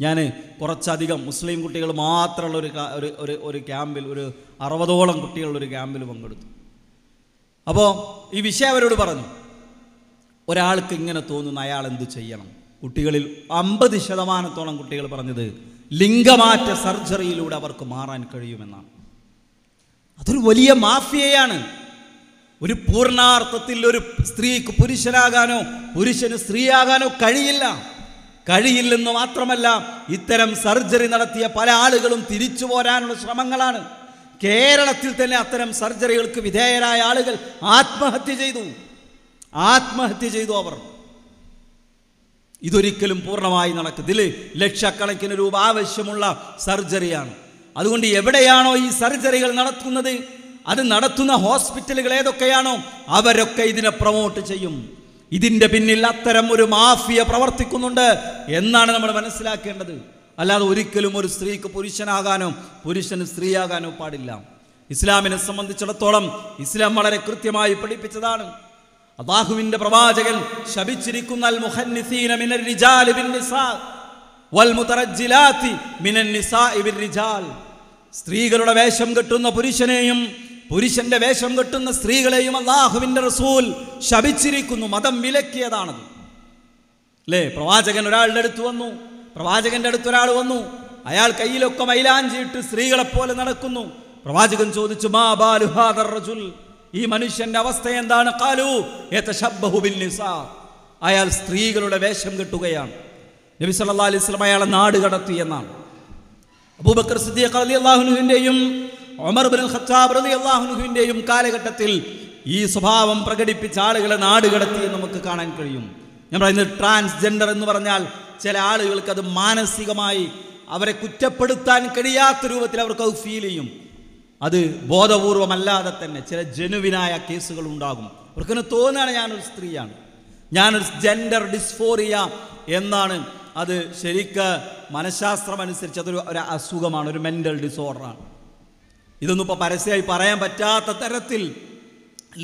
ഞാൻ കുറച്ചധികം മുസ്ലിം കുട്ടികൾ മാത്രമുള്ള ഒരു ഒരു ഒരു ക്യാമ്പിൽ ഒരു അറുപതോളം കുട്ടികളുടെ ഒരു ക്യാമ്പിൽ പങ്കെടുത്തു അപ്പോൾ ഈ വിഷയം അവരോട് പറഞ്ഞു ഒരാൾക്ക് ഇങ്ങനെ തോന്നുന്ന അയാൾ എന്ത് ചെയ്യണം കുട്ടികളിൽ അമ്പത് ശതമാനത്തോളം കുട്ടികൾ പറഞ്ഞത് ലിംഗമാറ്റ സർജറിയിലൂടെ അവർക്ക് മാറാൻ കഴിയുമെന്നാണ് അതൊരു വലിയ മാഫിയയാണ് ഒരു പൂർണാർത്ഥത്തിൽ ഒരു സ്ത്രീക്ക് പുരുഷനാകാനോ പുരുഷന് സ്ത്രീയാകാനോ കഴിയില്ല കഴിയില്ലെന്ന് മാത്രമല്ല ഇത്തരം സർജറി നടത്തിയ പല ആളുകളും തിരിച്ചു പോരാനുള്ള ശ്രമങ്ങളാണ് കേരളത്തിൽ തന്നെ അത്തരം സർജറികൾക്ക് വിധേയരായ ആളുകൾ ആത്മഹത്യ ചെയ്തു ആത്മഹത്യ ചെയ്തു അവർ ഇതൊരിക്കലും പൂർണ്ണമായി നടക്കും ഇതിൽ ലക്ഷക്കണക്കിന് രൂപ ആവശ്യമുള്ള സർജറിയാണ് അതുകൊണ്ട് എവിടെയാണോ ഈ സർജറികൾ നടത്തുന്നത് അത് നടത്തുന്ന ഹോസ്പിറ്റലുകൾ ഏതൊക്കെയാണോ അവരൊക്കെ ഇതിനെ പ്രൊമോട്ട് ചെയ്യും ഇതിൻ്റെ പിന്നിൽ അത്തരം ഒരു മാഫിയ പ്രവർത്തിക്കുന്നുണ്ട് എന്നാണ് നമ്മൾ മനസ്സിലാക്കേണ്ടത് അല്ലാതെ ഒരിക്കലും ഒരു സ്ത്രീക്ക് പുരുഷനാകാനോ പുരുഷന് സ്ത്രീയാകാനോ പാടില്ല ഇസ്ലാമിനെ സംബന്ധിച്ചിടത്തോളം ഇസ്ലാം വളരെ കൃത്യമായി പഠിപ്പിച്ചതാണ് അബാഹുവിന്റെ പ്രവാചകൻ ശപിച്ചിരിക്കുന്ന മുഹന്നിസീന നിസാ വൽ റിജാൽ സ്ത്രീകളുടെ വേഷം കെട്ടുന്ന പുരുഷനെയും പുരുഷന്റെ വേഷം കെട്ടുന്ന സ്ത്രീകളെയും അള്ളാഹുവിന്റെ റസൂൽ ശപിച്ചിരിക്കുന്നു മതം വിലക്കിയതാണത് അല്ലേ പ്രവാചകൻ ഒരാളുടെ അടുത്ത് വന്നു പ്രവാചകന്റെ അടുത്ത് ഒരാൾ വന്നു അയാൾ കയ്യിലൊക്കെ മൈലാഞ്ചിയിട്ട് സ്ത്രീകളെ പോലെ നടക്കുന്നു പ്രവാചകൻ ചോദിച്ചു മാ ഈ മനുഷ്യന്റെ അവസ്ഥ എന്താണ് കാലു അയാൾ സ്ത്രീകളുടെ വേഷം കെട്ടുകയാണ് നബി സല്ലാ അലൈഹി സ്വലം അയാളെ നാട് കടത്തി എന്നാണ് അബൂബക്കർ സിദ്ദീഖ് ഒമർ ബിൻ ഖത്താബ് അലി കാലഘട്ടത്തിൽ ഈ സ്വഭാവം പ്രകടിപ്പിച്ച ആളുകളെ നാട് കടത്തി നമുക്ക് കാണാൻ കഴിയും ഞാൻ പറയുന്നത് ട്രാൻസ്ജെൻഡർ എന്ന് പറഞ്ഞാൽ ചില ആളുകൾക്ക് അത് മാനസികമായി അവരെ കുറ്റപ്പെടുത്താൻ കഴിയാത്ത രൂപത്തിൽ അവർക്ക് അത് ഫീൽ ചെയ്യും അത് ബോധപൂർവമല്ലാതെ തന്നെ ചില ജനുവിനായ കേസുകൾ ഉണ്ടാകും അവർക്കിന് തോന്നുകയാണ് ഞാനൊരു സ്ത്രീയാണ് ഞാനൊരു ജെൻഡർ ഡിസ്ഫോറിയ എന്നാണ് അത് ശരിക്ക് അനുസരിച്ച് അതൊരു ഒരു അസുഖമാണ് ഒരു മെൻ്റൽ ഡിസോർഡറാണ് ഇതൊന്നും ഇപ്പോൾ പരസ്യമായി പറയാൻ പറ്റാത്ത തരത്തിൽ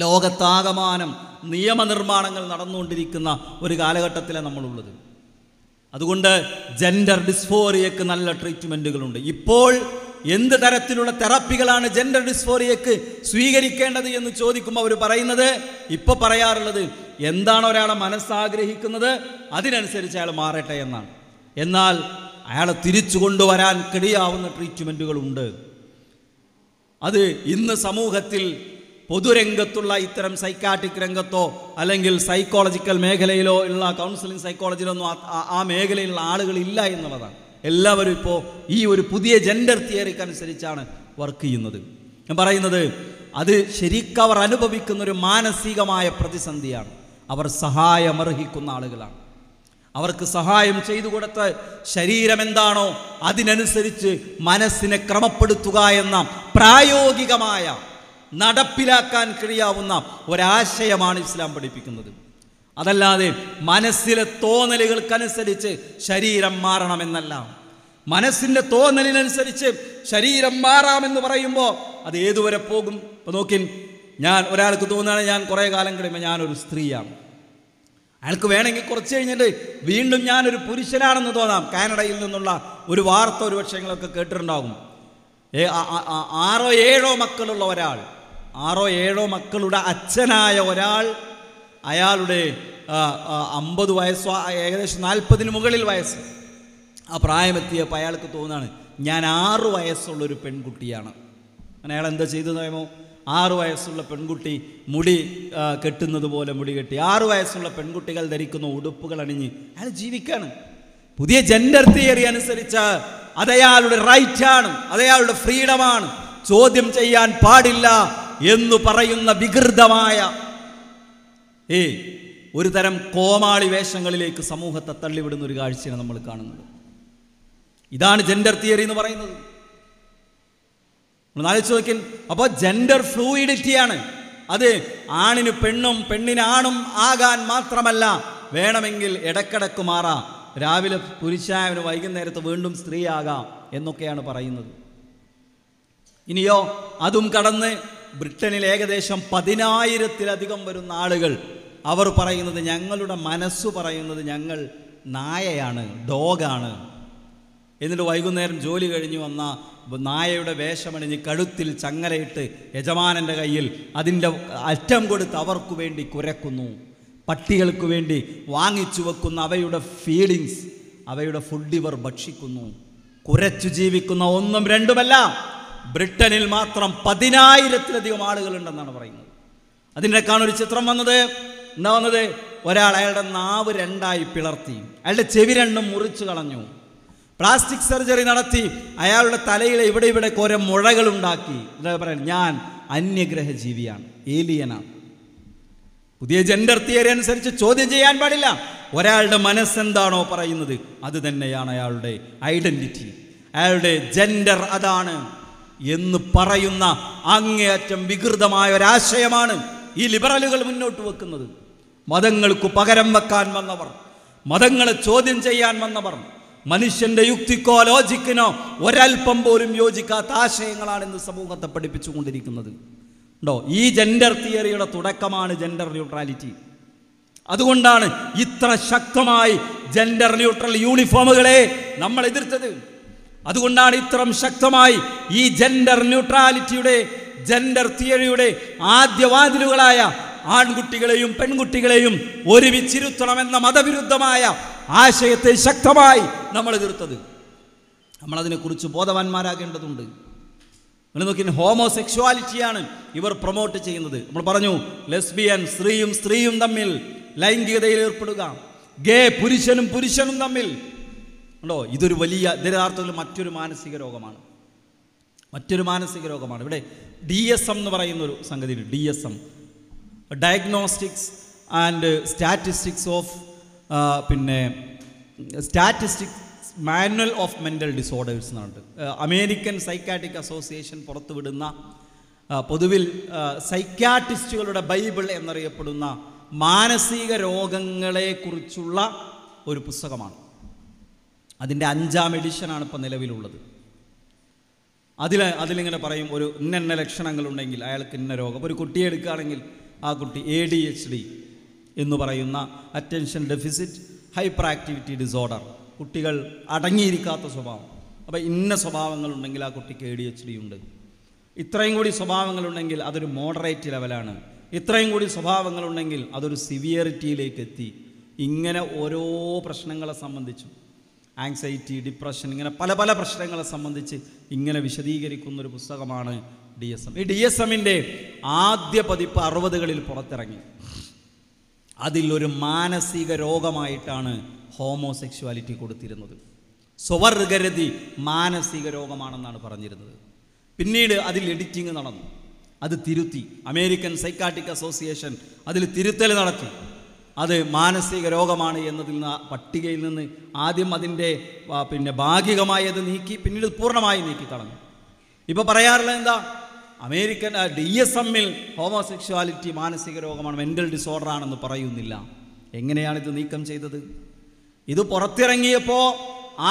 ലോകത്താകമാനം നിയമനിർമ്മാണങ്ങൾ നടന്നുകൊണ്ടിരിക്കുന്ന ഒരു കാലഘട്ടത്തിലാണ് നമ്മളുള്ളത് അതുകൊണ്ട് ജെൻഡർ ഡിസ്ഫോറിയക്ക് നല്ല ട്രീറ്റ്മെൻറ്റുകളുണ്ട് ഇപ്പോൾ എന്ത് തരത്തിലുള്ള തെറപ്പികളാണ് ജെൻഡർ ഡിസ്ഫോറിയക്ക് സ്വീകരിക്കേണ്ടത് എന്ന് ചോദിക്കുമ്പോൾ അവർ പറയുന്നത് ഇപ്പോൾ പറയാറുള്ളത് എന്താണ് ഒരാളെ മനസ്സാഗ്രഹിക്കുന്നത് അതിനനുസരിച്ച് അയാൾ മാറട്ടെ എന്നാണ് എന്നാൽ അയാളെ തിരിച്ചു കൊണ്ടുവരാൻ കഴിയാവുന്ന ട്രീറ്റ്മെൻറ്റുകളുണ്ട് അത് ഇന്ന് സമൂഹത്തിൽ പൊതുരംഗത്തുള്ള ഇത്തരം സൈക്കാട്രിക് രംഗത്തോ അല്ലെങ്കിൽ സൈക്കോളജിക്കൽ മേഖലയിലോ ഉള്ള കൗൺസിലിംഗ് സൈക്കോളജിയിലൊന്നും ആ മേഖലയിലുള്ള ആളുകളില്ല എന്നുള്ളതാണ് എല്ലാവരും ഇപ്പോൾ ഈ ഒരു പുതിയ ജെൻഡർ അനുസരിച്ചാണ് വർക്ക് ചെയ്യുന്നത് ഞാൻ പറയുന്നത് അത് ശരിക്കവർ അനുഭവിക്കുന്ന ഒരു മാനസികമായ പ്രതിസന്ധിയാണ് അവർ സഹായമർഹിക്കുന്ന ആളുകളാണ് അവർക്ക് സഹായം ചെയ്തു കൊടുത്ത് ശരീരം എന്താണോ അതിനനുസരിച്ച് മനസ്സിനെ ക്രമപ്പെടുത്തുക എന്ന പ്രായോഗികമായ നടപ്പിലാക്കാൻ കഴിയാവുന്ന ഒരാശയമാണ് ഇസ്ലാം പഠിപ്പിക്കുന്നത് അതല്ലാതെ മനസ്സിലെ തോന്നലുകൾക്കനുസരിച്ച് ശരീരം മാറണമെന്നല്ല മനസ്സിൻ്റെ തോന്നലിനനുസരിച്ച് ശരീരം മാറാമെന്ന് പറയുമ്പോൾ അത് ഏതുവരെ പോകും ഇപ്പോൾ നോക്കി ഞാൻ ഒരാൾക്ക് തോന്നുകയാണ് ഞാൻ കുറേ കാലം കഴിയുമ്പോൾ ഞാനൊരു സ്ത്രീയാണ് അയാൾക്ക് വേണമെങ്കിൽ കുറച്ച് കഴിഞ്ഞിട്ട് വീണ്ടും ഞാനൊരു പുരുഷനാണെന്ന് തോന്നാം കാനഡയിൽ നിന്നുള്ള ഒരു വാർത്ത ഒരുപക്ഷെ നിങ്ങളൊക്കെ കേട്ടിട്ടുണ്ടാകും ആറോ ഏഴോ മക്കളുള്ള ഒരാൾ ആറോ ഏഴോ മക്കളുടെ അച്ഛനായ ഒരാൾ അയാളുടെ അമ്പത് വയസ്സോ ഏകദേശം നാൽപ്പതിന് മുകളിൽ വയസ്സ് ആ പ്രായമെത്തിയപ്പോൾ അയാൾക്ക് തോന്നുകയാണ് ഞാൻ ആറ് വയസ്സുള്ളൊരു പെൺകുട്ടിയാണ് അയാൾ എന്താ ചെയ്തതായമോ ആറ് വയസ്സുള്ള പെൺകുട്ടി മുടി കെട്ടുന്നത് പോലെ മുടി കെട്ടി ആറ് വയസ്സുള്ള പെൺകുട്ടികൾ ധരിക്കുന്ന ഉടുപ്പുകൾ അണിഞ്ഞ് അയാൾ ജീവിക്കാണ് പുതിയ ജെൻഡർ തിയറി അനുസരിച്ച് അതയാളുടെ റൈറ്റാണ് അതയാളുടെ ഫ്രീഡമാണ് ചോദ്യം ചെയ്യാൻ പാടില്ല എന്ന് പറയുന്ന വികൃതമായ ഏ ഒരു തരം കോമാളി വേഷങ്ങളിലേക്ക് സമൂഹത്തെ തള്ളിവിടുന്ന ഒരു കാഴ്ചയാണ് നമ്മൾ കാണുന്നത് ഇതാണ് ജെൻഡർ തിയറി എന്ന് പറയുന്നത് നമ്മൾ ആലോചിച്ച് നോക്കിയാൽ അപ്പോൾ ജെൻഡർ ഫ്ലൂയിഡിറ്റിയാണ് അത് ആണിന് പെണ്ണും പെണ്ണിന് ആണും ആകാൻ മാത്രമല്ല വേണമെങ്കിൽ ഇടക്കിടക്ക് മാറാം രാവിലെ പുരുഷായവന് വൈകുന്നേരത്ത് വീണ്ടും സ്ത്രീയാകാം എന്നൊക്കെയാണ് പറയുന്നത് ഇനിയോ അതും കടന്ന് ബ്രിട്ടനിൽ ഏകദേശം പതിനായിരത്തിലധികം വരുന്ന ആളുകൾ അവർ പറയുന്നത് ഞങ്ങളുടെ മനസ്സ് പറയുന്നത് ഞങ്ങൾ നായയാണ് ഡോഗാണ് എന്നിട്ട് വൈകുന്നേരം ജോലി കഴിഞ്ഞു വന്ന നായയുടെ വേഷമണിഞ്ഞ് കഴുത്തിൽ ചങ്ങലയിട്ട് യജമാനൻ്റെ കയ്യിൽ അതിൻ്റെ അറ്റം കൊടുത്ത് അവർക്കു വേണ്ടി കുരക്കുന്നു പട്ടികൾക്ക് വേണ്ടി വാങ്ങിച്ചു വെക്കുന്ന അവയുടെ ഫീലിങ്സ് അവയുടെ ഫുഡ് ഇവർ ഭക്ഷിക്കുന്നു കുരച്ചു ജീവിക്കുന്ന ഒന്നും രണ്ടുമല്ല ബ്രിട്ടനിൽ മാത്രം പതിനായിരത്തിലധികം ആളുകളുണ്ടെന്നാണ് പറയുന്നത് അതിനേക്കാണ് ഒരു ചിത്രം വന്നത് എന്താ വന്നത് ഒരാൾ അയാളുടെ നാവ് രണ്ടായി പിളർത്തി അയാളുടെ ചെവി രണ്ടും മുറിച്ചു കളഞ്ഞു പ്ലാസ്റ്റിക് സർജറി നടത്തി അയാളുടെ തലയിലെ ഇവിടെ ഇവിടെ കുറെ മുഴകളുണ്ടാക്കി എന്താ പറയാൻ ഞാൻ അന്യഗ്രഹ ജീവിയാണ് ഏലിയനാണ് പുതിയ ജെൻഡർ തിയറി അനുസരിച്ച് ചോദ്യം ചെയ്യാൻ പാടില്ല ഒരാളുടെ മനസ്സെന്താണോ പറയുന്നത് അത് തന്നെയാണ് അയാളുടെ ഐഡന്റിറ്റി അയാളുടെ ജെൻഡർ അതാണ് എന്ന് പറയുന്ന അങ്ങേയറ്റം വികൃതമായ ഒരാശയമാണ് ഈ ലിബറലുകൾ മുന്നോട്ട് വെക്കുന്നത് മതങ്ങൾക്ക് പകരം വെക്കാൻ വന്നവർ മതങ്ങളെ ചോദ്യം ചെയ്യാൻ വന്നവർ മനുഷ്യന്റെ യുക്തിക്കോ ലോജിക്കിനോ ഒരൽപ്പം പോലും യോജിക്കാത്ത ആശയങ്ങളാണ് ഇന്ന് സമൂഹത്തെ പഠിപ്പിച്ചുകൊണ്ടിരിക്കുന്നത് ഉണ്ടോ ഈ ജെൻഡർ തിയറിയുടെ തുടക്കമാണ് ജെൻഡർ ന്യൂട്രാലിറ്റി അതുകൊണ്ടാണ് ഇത്ര ശക്തമായി ജെൻഡർ ന്യൂട്രൽ യൂണിഫോമുകളെ നമ്മൾ എതിർത്തത് അതുകൊണ്ടാണ് ഇത്രം ശക്തമായി ഈ ജെൻഡർ ന്യൂട്രാലിറ്റിയുടെ ജെൻഡർ തിയറിയുടെ ആദ്യവാതിലുകളായ ആൺകുട്ടികളെയും പെൺകുട്ടികളെയും ഒരുമിച്ചിരുത്തണമെന്ന മതവിരുദ്ധമായ ആശയത്തെ ശക്തമായി നമ്മൾ എതിർത്തത് നമ്മളതിനെക്കുറിച്ച് ബോധവാന്മാരാകേണ്ടതുണ്ട് നിങ്ങൾ നോക്കി ഹോമോസെക്ഷ്വാലിറ്റിയാണ് ഇവർ പ്രൊമോട്ട് ചെയ്യുന്നത് നമ്മൾ പറഞ്ഞു ലെസ്ബിയൻ സ്ത്രീയും സ്ത്രീയും തമ്മിൽ ലൈംഗികതയിൽ ഏർപ്പെടുക ഗേ പുരുഷനും പുരുഷനും തമ്മിൽ ഉണ്ടോ ഇതൊരു വലിയ യഥാർത്ഥത്തിൽ മറ്റൊരു മാനസിക രോഗമാണ് മറ്റൊരു മാനസിക രോഗമാണ് ഇവിടെ ഡി എസ് എം എന്ന് പറയുന്ന ഒരു സംഗതിയിൽ D S M diagnostics and statistics of പിന്നെ statistics manual of mental disorders എന്നുണ്ട് അമേരിക്കൻ സൈക്കാട്രിക് അസോസിയേഷൻ പുറത്തുവിടുന്ന പൊതുവിൽ സൈക്കാട്രിസ്റ്റുകളുടെ ബൈബിൾ എന്നറിയപ്പെടുന്ന മാനസിക രോഗങ്ങളെക്കുറിച്ചുള്ള ഒരു പുസ്തകമാണ് അതിൻ്റെ അഞ്ചാം എഡിഷനാണ് ഇപ്പോൾ നിലവിലുള്ളത് അതിൽ അതിലിങ്ങനെ പറയും ഒരു ഇന്ന ലക്ഷണങ്ങൾ ഉണ്ടെങ്കിൽ അയാൾക്ക് ഇന്ന രോഗം ഒരു കുട്ടിയെ എടുക്കുകയാണെങ്കിൽ ആ കുട്ടി എ ഡി എച്ച് ഡി എന്ന് പറയുന്ന attention deficit hyperactivity disorder കുട്ടികൾ അടങ്ങിയിരിക്കാത്ത സ്വഭാവം അപ്പോൾ ഇന്ന സ്വഭാവങ്ങളുണ്ടെങ്കിൽ ആ കുട്ടിക്ക് എ ഡി എച്ച് ഡി ഉണ്ട് ഇത്രയും കൂടി സ്വഭാവങ്ങളുണ്ടെങ്കിൽ അതൊരു മോഡറേറ്റ് ലെവലാണ് ഇത്രയും കൂടി സ്വഭാവങ്ങളുണ്ടെങ്കിൽ അതൊരു സിവിയറിറ്റിയിലേക്ക് എത്തി ഇങ്ങനെ ഓരോ പ്രശ്നങ്ങളെ സംബന്ധിച്ചും ആങ്സൈറ്റി ഡിപ്രഷൻ ഇങ്ങനെ പല പല പ്രശ്നങ്ങളെ സംബന്ധിച്ച് ഇങ്ങനെ വിശദീകരിക്കുന്ന ഒരു പുസ്തകമാണ് ഡി എസ് എം ഈ ഡി എസ് എമ്മിൻ്റെ ആദ്യ പതിപ്പ് അറുപതുകളിൽ പുറത്തിറങ്ങി അതിലൊരു മാനസിക രോഗമായിട്ടാണ് ഹോമോസെക്ഷുവാലിറ്റി കൊടുത്തിരുന്നത് സ്വവർഗരതി മാനസിക രോഗമാണെന്നാണ് പറഞ്ഞിരുന്നത് പിന്നീട് അതിൽ എഡിറ്റിംഗ് നടന്നു അത് തിരുത്തി അമേരിക്കൻ സൈക്കാട്ടിക് അസോസിയേഷൻ അതിൽ തിരുത്തൽ നടത്തി അത് മാനസിക രോഗമാണ് എന്നതിൽ നിന്ന് പട്ടികയിൽ നിന്ന് ആദ്യം അതിൻ്റെ പിന്നെ ഭാഗികമായത് നീക്കി പിന്നീട് പൂർണ്ണമായി നീക്കി കളഞ്ഞു ഇപ്പോൾ പറയാറുള്ളത് എന്താ അമേരിക്കൻ ഡി എസ് എമ്മിൽ ഹോമോസെക്ഷുവാലിറ്റി മാനസിക രോഗമാണ് മെൻ്റൽ ഡിസോർഡർ ആണെന്ന് പറയുന്നില്ല എങ്ങനെയാണ് ഇത് നീക്കം ചെയ്തത് ഇത് പുറത്തിറങ്ങിയപ്പോൾ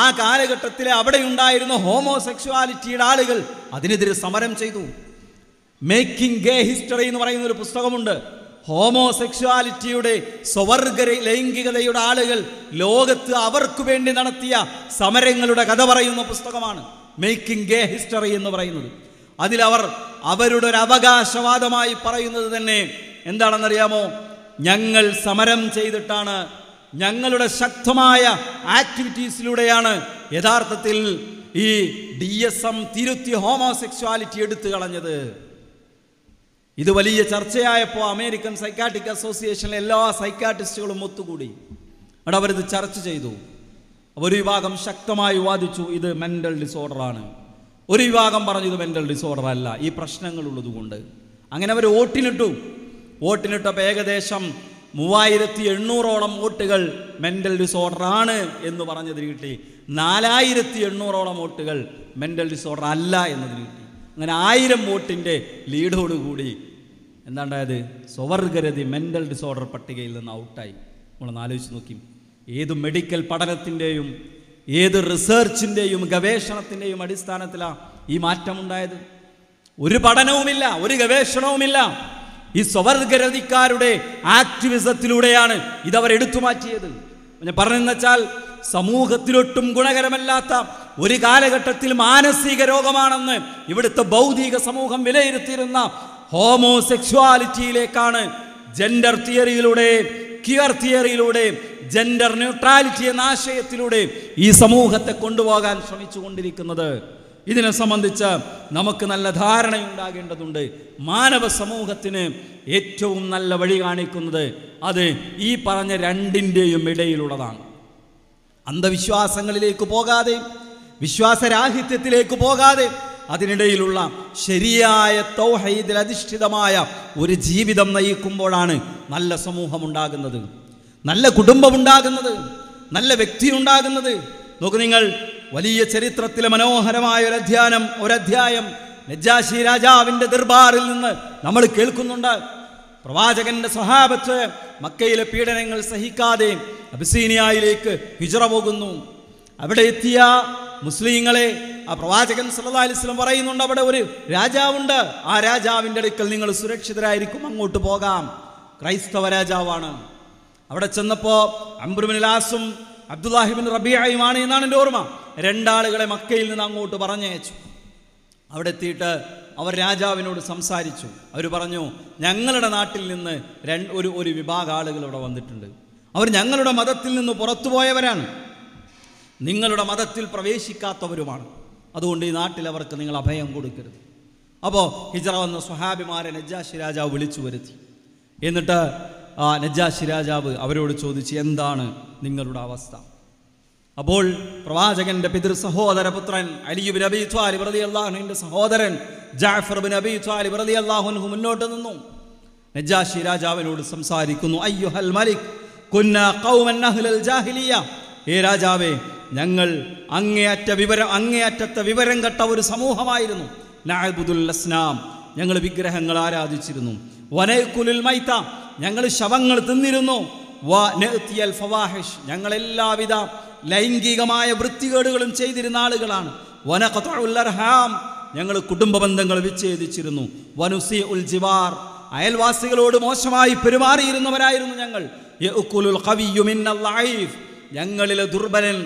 ആ കാലഘട്ടത്തിലെ അവിടെ ഉണ്ടായിരുന്ന ഹോമോസെക്ഷുവാലിറ്റിയുടെ ആളുകൾ അതിനെതിരെ സമരം ചെയ്തു മേക്കിംഗ് ഗേ ഹിസ്റ്ററി എന്ന് പറയുന്ന ഒരു പുസ്തകമുണ്ട് ഹോമോസെക്ഷുവാലിറ്റിയുടെ സ്വവർഗ ലൈംഗികതയുടെ ആളുകൾ ലോകത്ത് അവർക്കു വേണ്ടി നടത്തിയ സമരങ്ങളുടെ കഥ പറയുന്ന പുസ്തകമാണ് മേക്കിംഗ് ഗേ ഹിസ്റ്ററി എന്ന് പറയുന്നത് അതിലവർ അവരുടെ ഒരു അവകാശവാദമായി പറയുന്നത് തന്നെ എന്താണെന്നറിയാമോ ഞങ്ങൾ സമരം ചെയ്തിട്ടാണ് ഞങ്ങളുടെ ശക്തമായ ആക്ടിവിറ്റീസിലൂടെയാണ് യഥാർത്ഥത്തിൽ ഈ ഡി എസ് എം തിരുത്തി ഹോമോസെക്ഷുവാലിറ്റി എടുത്തു കളഞ്ഞത് ഇത് വലിയ ചർച്ചയായപ്പോൾ അമേരിക്കൻ സൈക്കാട്ടിക് അസോസിയേഷനിലെ എല്ലാ സൈക്കാട്ടിസ്റ്റുകളും ഒത്തുകൂടി അവിടെ അവരിത് ചർച്ച ചെയ്തു ഒരു വിഭാഗം ശക്തമായി വാദിച്ചു ഇത് മെൻ്റൽ ഡിസോർഡറാണ് ഒരു വിഭാഗം പറഞ്ഞു ഇത് മെൻ്റൽ ഡിസോർഡർ അല്ല ഈ പ്രശ്നങ്ങളുള്ളതുകൊണ്ട് അങ്ങനെ അവർ വോട്ടിനിട്ടു വോട്ടിനിട്ടപ്പോൾ ഏകദേശം മൂവായിരത്തി എണ്ണൂറോളം വോട്ടുകൾ മെൻ്റൽ ഡിസോർഡർ ആണ് എന്ന് പറഞ്ഞതിന് കിട്ടി നാലായിരത്തി എണ്ണൂറോളം വോട്ടുകൾ മെൻ്റൽ ഡിസോർഡർ അല്ല എന്നതിന് കിട്ടി അങ്ങനെ ആയിരം വോട്ടിൻ്റെ ലീഡോടുകൂടി എന്താണ്ടായത് സ്വവർഗരതി മെൻ്റൽ ഡിസോർഡർ പട്ടികയിൽ നിന്ന് ഔട്ടായി നമ്മളൊന്ന് ആലോചിച്ച് നോക്കി ഏത് മെഡിക്കൽ പഠനത്തിൻ്റെയും ഏത് റിസർച്ചിൻ്റെയും ഗവേഷണത്തിൻ്റെയും അടിസ്ഥാനത്തിലാണ് ഈ മാറ്റമുണ്ടായത് ഒരു പഠനവുമില്ല ഒരു ഗവേഷണവുമില്ല ഈ സ്വവർഗരതിക്കാരുടെ ആക്ടിവിസത്തിലൂടെയാണ് ഇതവർ എടുത്തു മാറ്റിയത് ഞാൻ പറഞ്ഞെന്നുവെച്ചാൽ സമൂഹത്തിലൊട്ടും ഗുണകരമല്ലാത്ത ഒരു കാലഘട്ടത്തിൽ മാനസിക രോഗമാണെന്ന് ഇവിടുത്തെ ബൗദ്ധിക സമൂഹം വിലയിരുത്തിയിരുന്ന ഹോമോസെക്ഷ്വാലിറ്റിയിലേക്കാണ് ജെൻഡർ തിയറിയിലൂടെ ക്യർ തിയറിയിലൂടെ ജെൻഡർ ന്യൂട്രാലിറ്റി എന്ന ആശയത്തിലൂടെ ഈ സമൂഹത്തെ കൊണ്ടുപോകാൻ ശ്രമിച്ചു കൊണ്ടിരിക്കുന്നത് ഇതിനെ സംബന്ധിച്ച് നമുക്ക് നല്ല ധാരണയുണ്ടാകേണ്ടതുണ്ട് മാനവ സമൂഹത്തിന് ഏറ്റവും നല്ല വഴി കാണിക്കുന്നത് അത് ഈ പറഞ്ഞ രണ്ടിൻ്റെയും ഇടയിലുള്ളതാണ് അന്ധവിശ്വാസങ്ങളിലേക്ക് പോകാതെ വിശ്വാസരാഹിത്യത്തിലേക്ക് പോകാതെ അതിനിടയിലുള്ള ശരിയായ തൗഹൈദിൽ അധിഷ്ഠിതമായ ഒരു ജീവിതം നയിക്കുമ്പോഴാണ് നല്ല സമൂഹമുണ്ടാകുന്നത് നല്ല കുടുംബമുണ്ടാകുന്നത് നല്ല വ്യക്തി ഉണ്ടാകുന്നത് നോക്ക് നിങ്ങൾ വലിയ ചരിത്രത്തിലെ മനോഹരമായ ഒരു അധ്യയനം ഒരധ്യായം നജാശി രാജാവിൻ്റെ ദർബാറിൽ നിന്ന് നമ്മൾ കേൾക്കുന്നുണ്ട് പ്രവാചകന്റെ സഹാബത്ത് മക്കയിലെ പീഡനങ്ങൾ സഹിക്കാതെ അബിസീനിയയിലേക്ക് ഹിജറ പോകുന്നു അവിടെ എത്തിയ മുസ്ലിങ്ങളെ ആ പ്രവാചകൻ സല്ലാ അലിസ്ലം പറയുന്നുണ്ട് അവിടെ ഒരു രാജാവുണ്ട് ആ രാജാവിൻ്റെ അടുക്കൽ നിങ്ങൾ സുരക്ഷിതരായിരിക്കും അങ്ങോട്ട് പോകാം ക്രൈസ്തവ രാജാവാണ് അവിടെ ചെന്നപ്പോൾ അംബ്രുമിനിലാസും അബ്ദുല്ലാഹിബിൻ റബിയായുമാണ് എന്നാണ് എൻ്റെ ഓർമ്മ രണ്ടാളുകളെ മക്കയിൽ നിന്ന് അങ്ങോട്ട് പറഞ്ഞയച്ചു അവിടെ എത്തിയിട്ട് അവർ രാജാവിനോട് സംസാരിച്ചു അവർ പറഞ്ഞു ഞങ്ങളുടെ നാട്ടിൽ നിന്ന് ഒരു ഒരു വിഭാഗ ആളുകൾ ഇവിടെ വന്നിട്ടുണ്ട് അവർ ഞങ്ങളുടെ മതത്തിൽ നിന്ന് പുറത്തു പോയവരാണ് നിങ്ങളുടെ മതത്തിൽ പ്രവേശിക്കാത്തവരുമാണ് അതുകൊണ്ട് ഈ നാട്ടിൽ അവർക്ക് നിങ്ങൾ അഭയം കൊടുക്കരുത് അപ്പോൾ ഹിജറ വന്ന സുഹാബിമാരെ നജ്ജാശി രാജാവ് വിളിച്ചു വരുത്തി എന്നിട്ട് ആ നജ്ജാശി രാജാവ് അവരോട് ചോദിച്ച് എന്താണ് നിങ്ങളുടെ അവസ്ഥ അപ്പോൾ പ്രവാചകന്റെ പിതൃ സഹോദര പുത്രൻ അലിയുബിൻ അബി ത്വാലി പ്രതി അള്ളാഹുവിൻ്റെ സഹോദരൻ ജാഫർ ബിൻ അബി ത്വാലി പ്രതി അള്ളാഹുനഹു മുന്നോട്ട് നിന്നു നജ്ജാശി രാജാവിനോട് സംസാരിക്കുന്നു അയ്യുഹൽ മലിക് കുന്ന ഖൗമൻ അഹ്ലൽ ജാഹിലിയ ഏ രാജാവേ ഞങ്ങൾ അങ്ങേയറ്റ വിവരം അങ്ങേയറ്റത്തെ വിവരം കെട്ട ഒരു സമൂഹമായിരുന്നു നായബുദുൽ അസ്നാം ഞങ്ങൾ വിഗ്രഹങ്ങൾ ആരാധിച്ചിരുന്നു വനയക്കുലിൽ മൈത്ത ഞങ്ങൾ ശവങ്ങൾ തിന്നിരുന്നു ഫവാഹിഷ് ഞങ്ങൾ എല്ലാവിധ ലൈംഗികമായ വൃത്തികേടുകളും ചെയ്തിരുന്ന ആളുകളാണ് വനഖുല്ലർഹാം ഞങ്ങൾ കുടുംബ ബന്ധങ്ങൾ വിച്ഛേദിച്ചിരുന്നു വനുസി ഉൽ ജിവാർ അയൽവാസികളോട് മോശമായി പെരുമാറിയിരുന്നവരായിരുന്നു ഞങ്ങൾ ഞങ്ങളിലെ ദുർബലൻ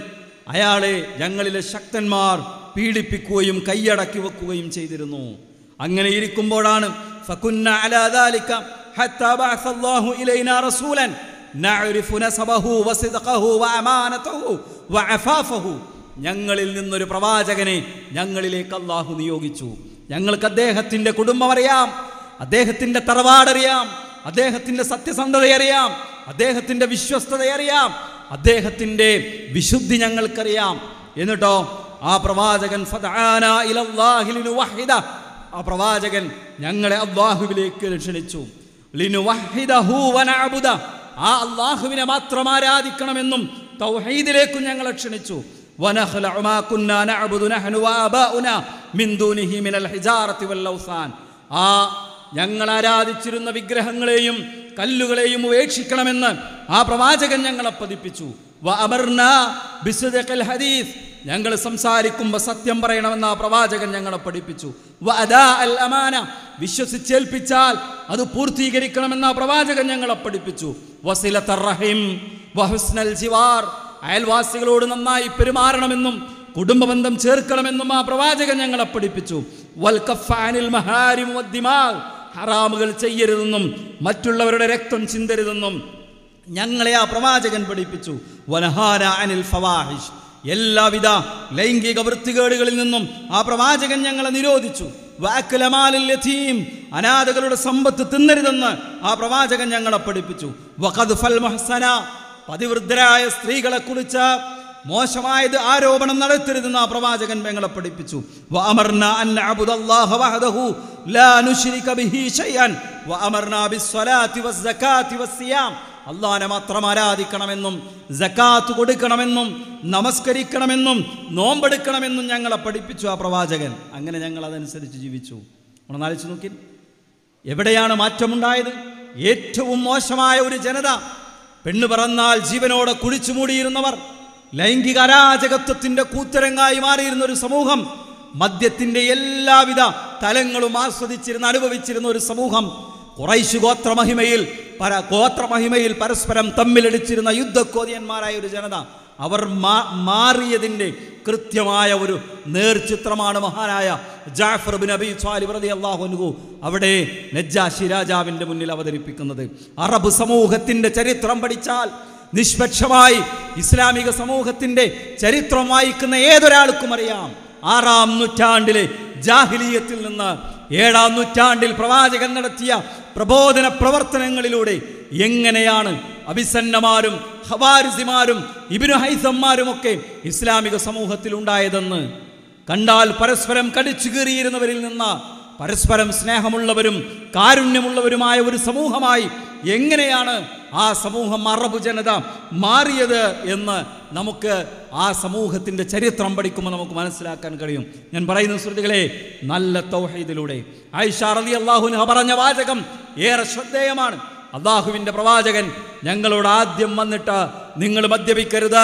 അയാളെ ഞങ്ങളിലെ ശക്തന്മാർ പീഡിപ്പിക്കുകയും കൈയടക്കി വെക്കുകയും ചെയ്തിരുന്നു അങ്ങനെ ഇരിക്കുമ്പോഴാണ് ഞങ്ങളിൽ നിന്നൊരു പ്രവാചകനെ ഞങ്ങളിലേക്ക് അള്ളാഹു നിയോഗിച്ചു ഞങ്ങൾക്ക് അദ്ദേഹത്തിന്റെ കുടുംബം അറിയാം അദ്ദേഹത്തിന്റെ തറവാടറിയാം അറിയാം സത്യസന്ധതയറിയാം വിശ്വസ്തത വിശ്വസ്തതയറിയാം അദ്ദേഹത്തിൻ്റെ വിശുദ്ധി ഞങ്ങൾക്കറിയാം എന്നിട്ടോ ആ പ്രവാചകൻ ആ പ്രവാചകൻ ഞങ്ങളെ അള്ളാഹുവിലേക്ക് ക്ഷണിച്ചു ആ അള്ളാഹുവിനെ മാത്രം ആരാധിക്കണമെന്നും തൗഹീദിലേക്കും ഞങ്ങളെ ക്ഷണിച്ചു ആ ഞങ്ങൾ ആരാധിച്ചിരുന്ന വിഗ്രഹങ്ങളെയും കല്ലുകളെയും ഉപേക്ഷിക്കണമെന്ന് ആ പ്രവാചകൻ ഞങ്ങളെ പതിപ്പിച്ചു ഹദീസ് ഞങ്ങൾ സംസാരിക്കുമ്പോൾ സത്യം പറയണമെന്ന് ആ പ്രവാചകൻ ഞങ്ങളെ പഠിപ്പിച്ചു അമാന വിശ്വസിച്ചേൽപ്പിച്ചാൽ അത് പൂർത്തീകരിക്കണമെന്ന് ആ പ്രവാചകൻ ഞങ്ങളെ പഠിപ്പിച്ചു ജിവാർ അയൽവാസികളോട് നന്നായി പെരുമാറണമെന്നും കുടുംബബന്ധം ചേർക്കണമെന്നും ആ പ്രവാചകൻ ഞങ്ങളെ പഠിപ്പിച്ചു വൽക്കഫാനിൽ മഹാരിം ഹറാമുകൾ ചെയ്യരുതെന്നും മറ്റുള്ളവരുടെ രക്തം ചിന്തരുതെന്നും ഞങ്ങളെ ആ പ്രവാചകൻ പഠിപ്പിച്ചു വനഹാര അനിൽ ഫവാഹിഷ് എല്ലാവിധ ലൈംഗിക വൃത്തികേടുകളിൽ നിന്നും ആ പ്രവാചകൻ ഞങ്ങളെ നിരോധിച്ചു വാക്കലമാലില്ലീം അനാഥകളുടെ സമ്പത്ത് തിന്നരുതെന്ന് ആ പ്രവാചകൻ ഞങ്ങളെ പഠിപ്പിച്ചു വഖദ് ഫൽ മഹസന പതിവൃദ്ധരായ സ്ത്രീകളെ സ്ത്രീകളെക്കുറിച്ച് മോശമായത് ആരോപണം നടത്തരുതെന്ന് ആ പ്രവാചകൻ ഞങ്ങളെ പഠിപ്പിച്ചു അള്ളാനെ മാത്രം ആരാധിക്കണമെന്നും ജക്കാത്ത് കൊടുക്കണമെന്നും നമസ്കരിക്കണമെന്നും നോമ്പെടുക്കണമെന്നും ഞങ്ങളെ പഠിപ്പിച്ചു ആ പ്രവാചകൻ അങ്ങനെ ഞങ്ങൾ അതനുസരിച്ച് ജീവിച്ചു ഒന്നാലോചിച്ച് നോക്കി എവിടെയാണ് മാറ്റമുണ്ടായത് ഏറ്റവും മോശമായ ഒരു ജനത പെണ്ണു പറന്നാൽ ജീവനോടെ കുഴിച്ചു മൂടിയിരുന്നവർ ലൈംഗിക അരാജകത്വത്തിന്റെ കൂത്തരങ്ങായി മാറിയിരുന്ന ഒരു സമൂഹം മദ്യത്തിന്റെ എല്ലാവിധ തലങ്ങളും ആസ്വദിച്ചിരുന്ന അനുഭവിച്ചിരുന്ന ഒരു സമൂഹം കുറൈശ് ഗോത്രമഹിമയിൽ പര ഗോത്രമഹിമയിൽ പരസ്പരം തമ്മിലടിച്ചിരുന്ന യുദ്ധക്കോതിയന്മാരായ ഒരു ജനത അവർ മാറിയതിൻ്റെ കൃത്യമായ ഒരു നേർചിത്രമാണ് മഹാനായ ജാഫർ ബിൻ അബി സാലിബ് റതി അള്ളാഹുനുഗു അവിടെ നജ്ജാഷി രാജാവിൻ്റെ മുന്നിൽ അവതരിപ്പിക്കുന്നത് അറബ് സമൂഹത്തിൻ്റെ ചരിത്രം പഠിച്ചാൽ നിഷ്പക്ഷമായി ഇസ്ലാമിക സമൂഹത്തിന്റെ ചരിത്രം വായിക്കുന്ന ഏതൊരാൾക്കും അറിയാം ആറാം നൂറ്റാണ്ടിലെ ജാഹിലീയത്തിൽ നിന്ന് ഏഴാം നൂറ്റാണ്ടിൽ പ്രവാചകൻ നടത്തിയ പ്രബോധന പ്രവർത്തനങ്ങളിലൂടെ എങ്ങനെയാണ് അഭിസന്നമാരും ഹവാരിസിമാരും ഇബിനു ഹൈസന്മാരുമൊക്കെ ഇസ്ലാമിക സമൂഹത്തിൽ ഉണ്ടായതെന്ന് കണ്ടാൽ പരസ്പരം കടിച്ചു കീറിയിരുന്നവരിൽ നിന്ന് പരസ്പരം സ്നേഹമുള്ളവരും കാരുണ്യമുള്ളവരുമായ ഒരു സമൂഹമായി എങ്ങനെയാണ് ആ സമൂഹം അറബ് ജനത മാറിയത് എന്ന് നമുക്ക് ആ സമൂഹത്തിൻ്റെ ചരിത്രം പഠിക്കുമ്പോൾ നമുക്ക് മനസ്സിലാക്കാൻ കഴിയും ഞാൻ പറയുന്ന സുഹൃത്തുക്കളെ നല്ല തൗഹീദിലൂടെ ആയിഷ റലി അള്ളാഹുന പറഞ്ഞ വാചകം ഏറെ ശ്രദ്ധേയമാണ് അള്ളാഹുവിൻ്റെ പ്രവാചകൻ ഞങ്ങളോട് ആദ്യം വന്നിട്ട് നിങ്ങൾ മദ്യപിക്കരുത്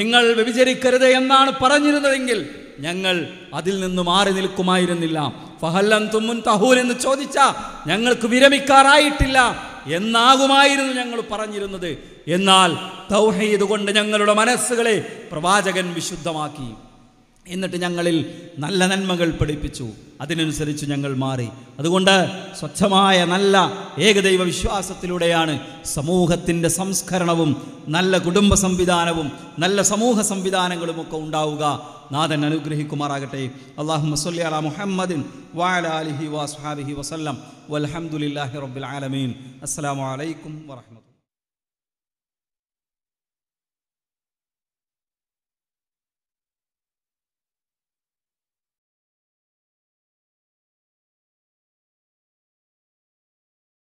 നിങ്ങൾ വ്യഭിചരിക്കരുത് എന്നാണ് പറഞ്ഞിരുന്നതെങ്കിൽ ഞങ്ങൾ അതിൽ നിന്ന് മാറി നിൽക്കുമായിരുന്നില്ല ഫഹല്ലം തുമ്മുൻ തഹൂൽ എന്ന് ചോദിച്ച ഞങ്ങൾക്ക് വിരമിക്കാറായിട്ടില്ല എന്നാകുമായിരുന്നു ഞങ്ങൾ പറഞ്ഞിരുന്നത് എന്നാൽ തൗഹീദ് കൊണ്ട് ഞങ്ങളുടെ മനസ്സുകളെ പ്രവാചകൻ വിശുദ്ധമാക്കി എന്നിട്ട് ഞങ്ങളിൽ നല്ല നന്മകൾ പഠിപ്പിച്ചു അതിനനുസരിച്ച് ഞങ്ങൾ മാറി അതുകൊണ്ട് സ്വച്ഛമായ നല്ല ഏകദൈവ വിശ്വാസത്തിലൂടെയാണ് സമൂഹത്തിൻ്റെ സംസ്കരണവും നല്ല കുടുംബ സംവിധാനവും നല്ല സമൂഹ സംവിധാനങ്ങളും ഒക്കെ ഉണ്ടാവുക നാഥൻ അനുഗ്രഹിക്കുമാറാകട്ടെ അള്ളാഹു മസ്ലി മുഹമ്മദിൻ വാല അലിഹി വാസ്ഹാബിഹി വസല്ലം വലഹമുല്ലാഹി റബ്ബുൽ ആലമീൻ അസ്സാം വലൈക്കും വാഹമത്തു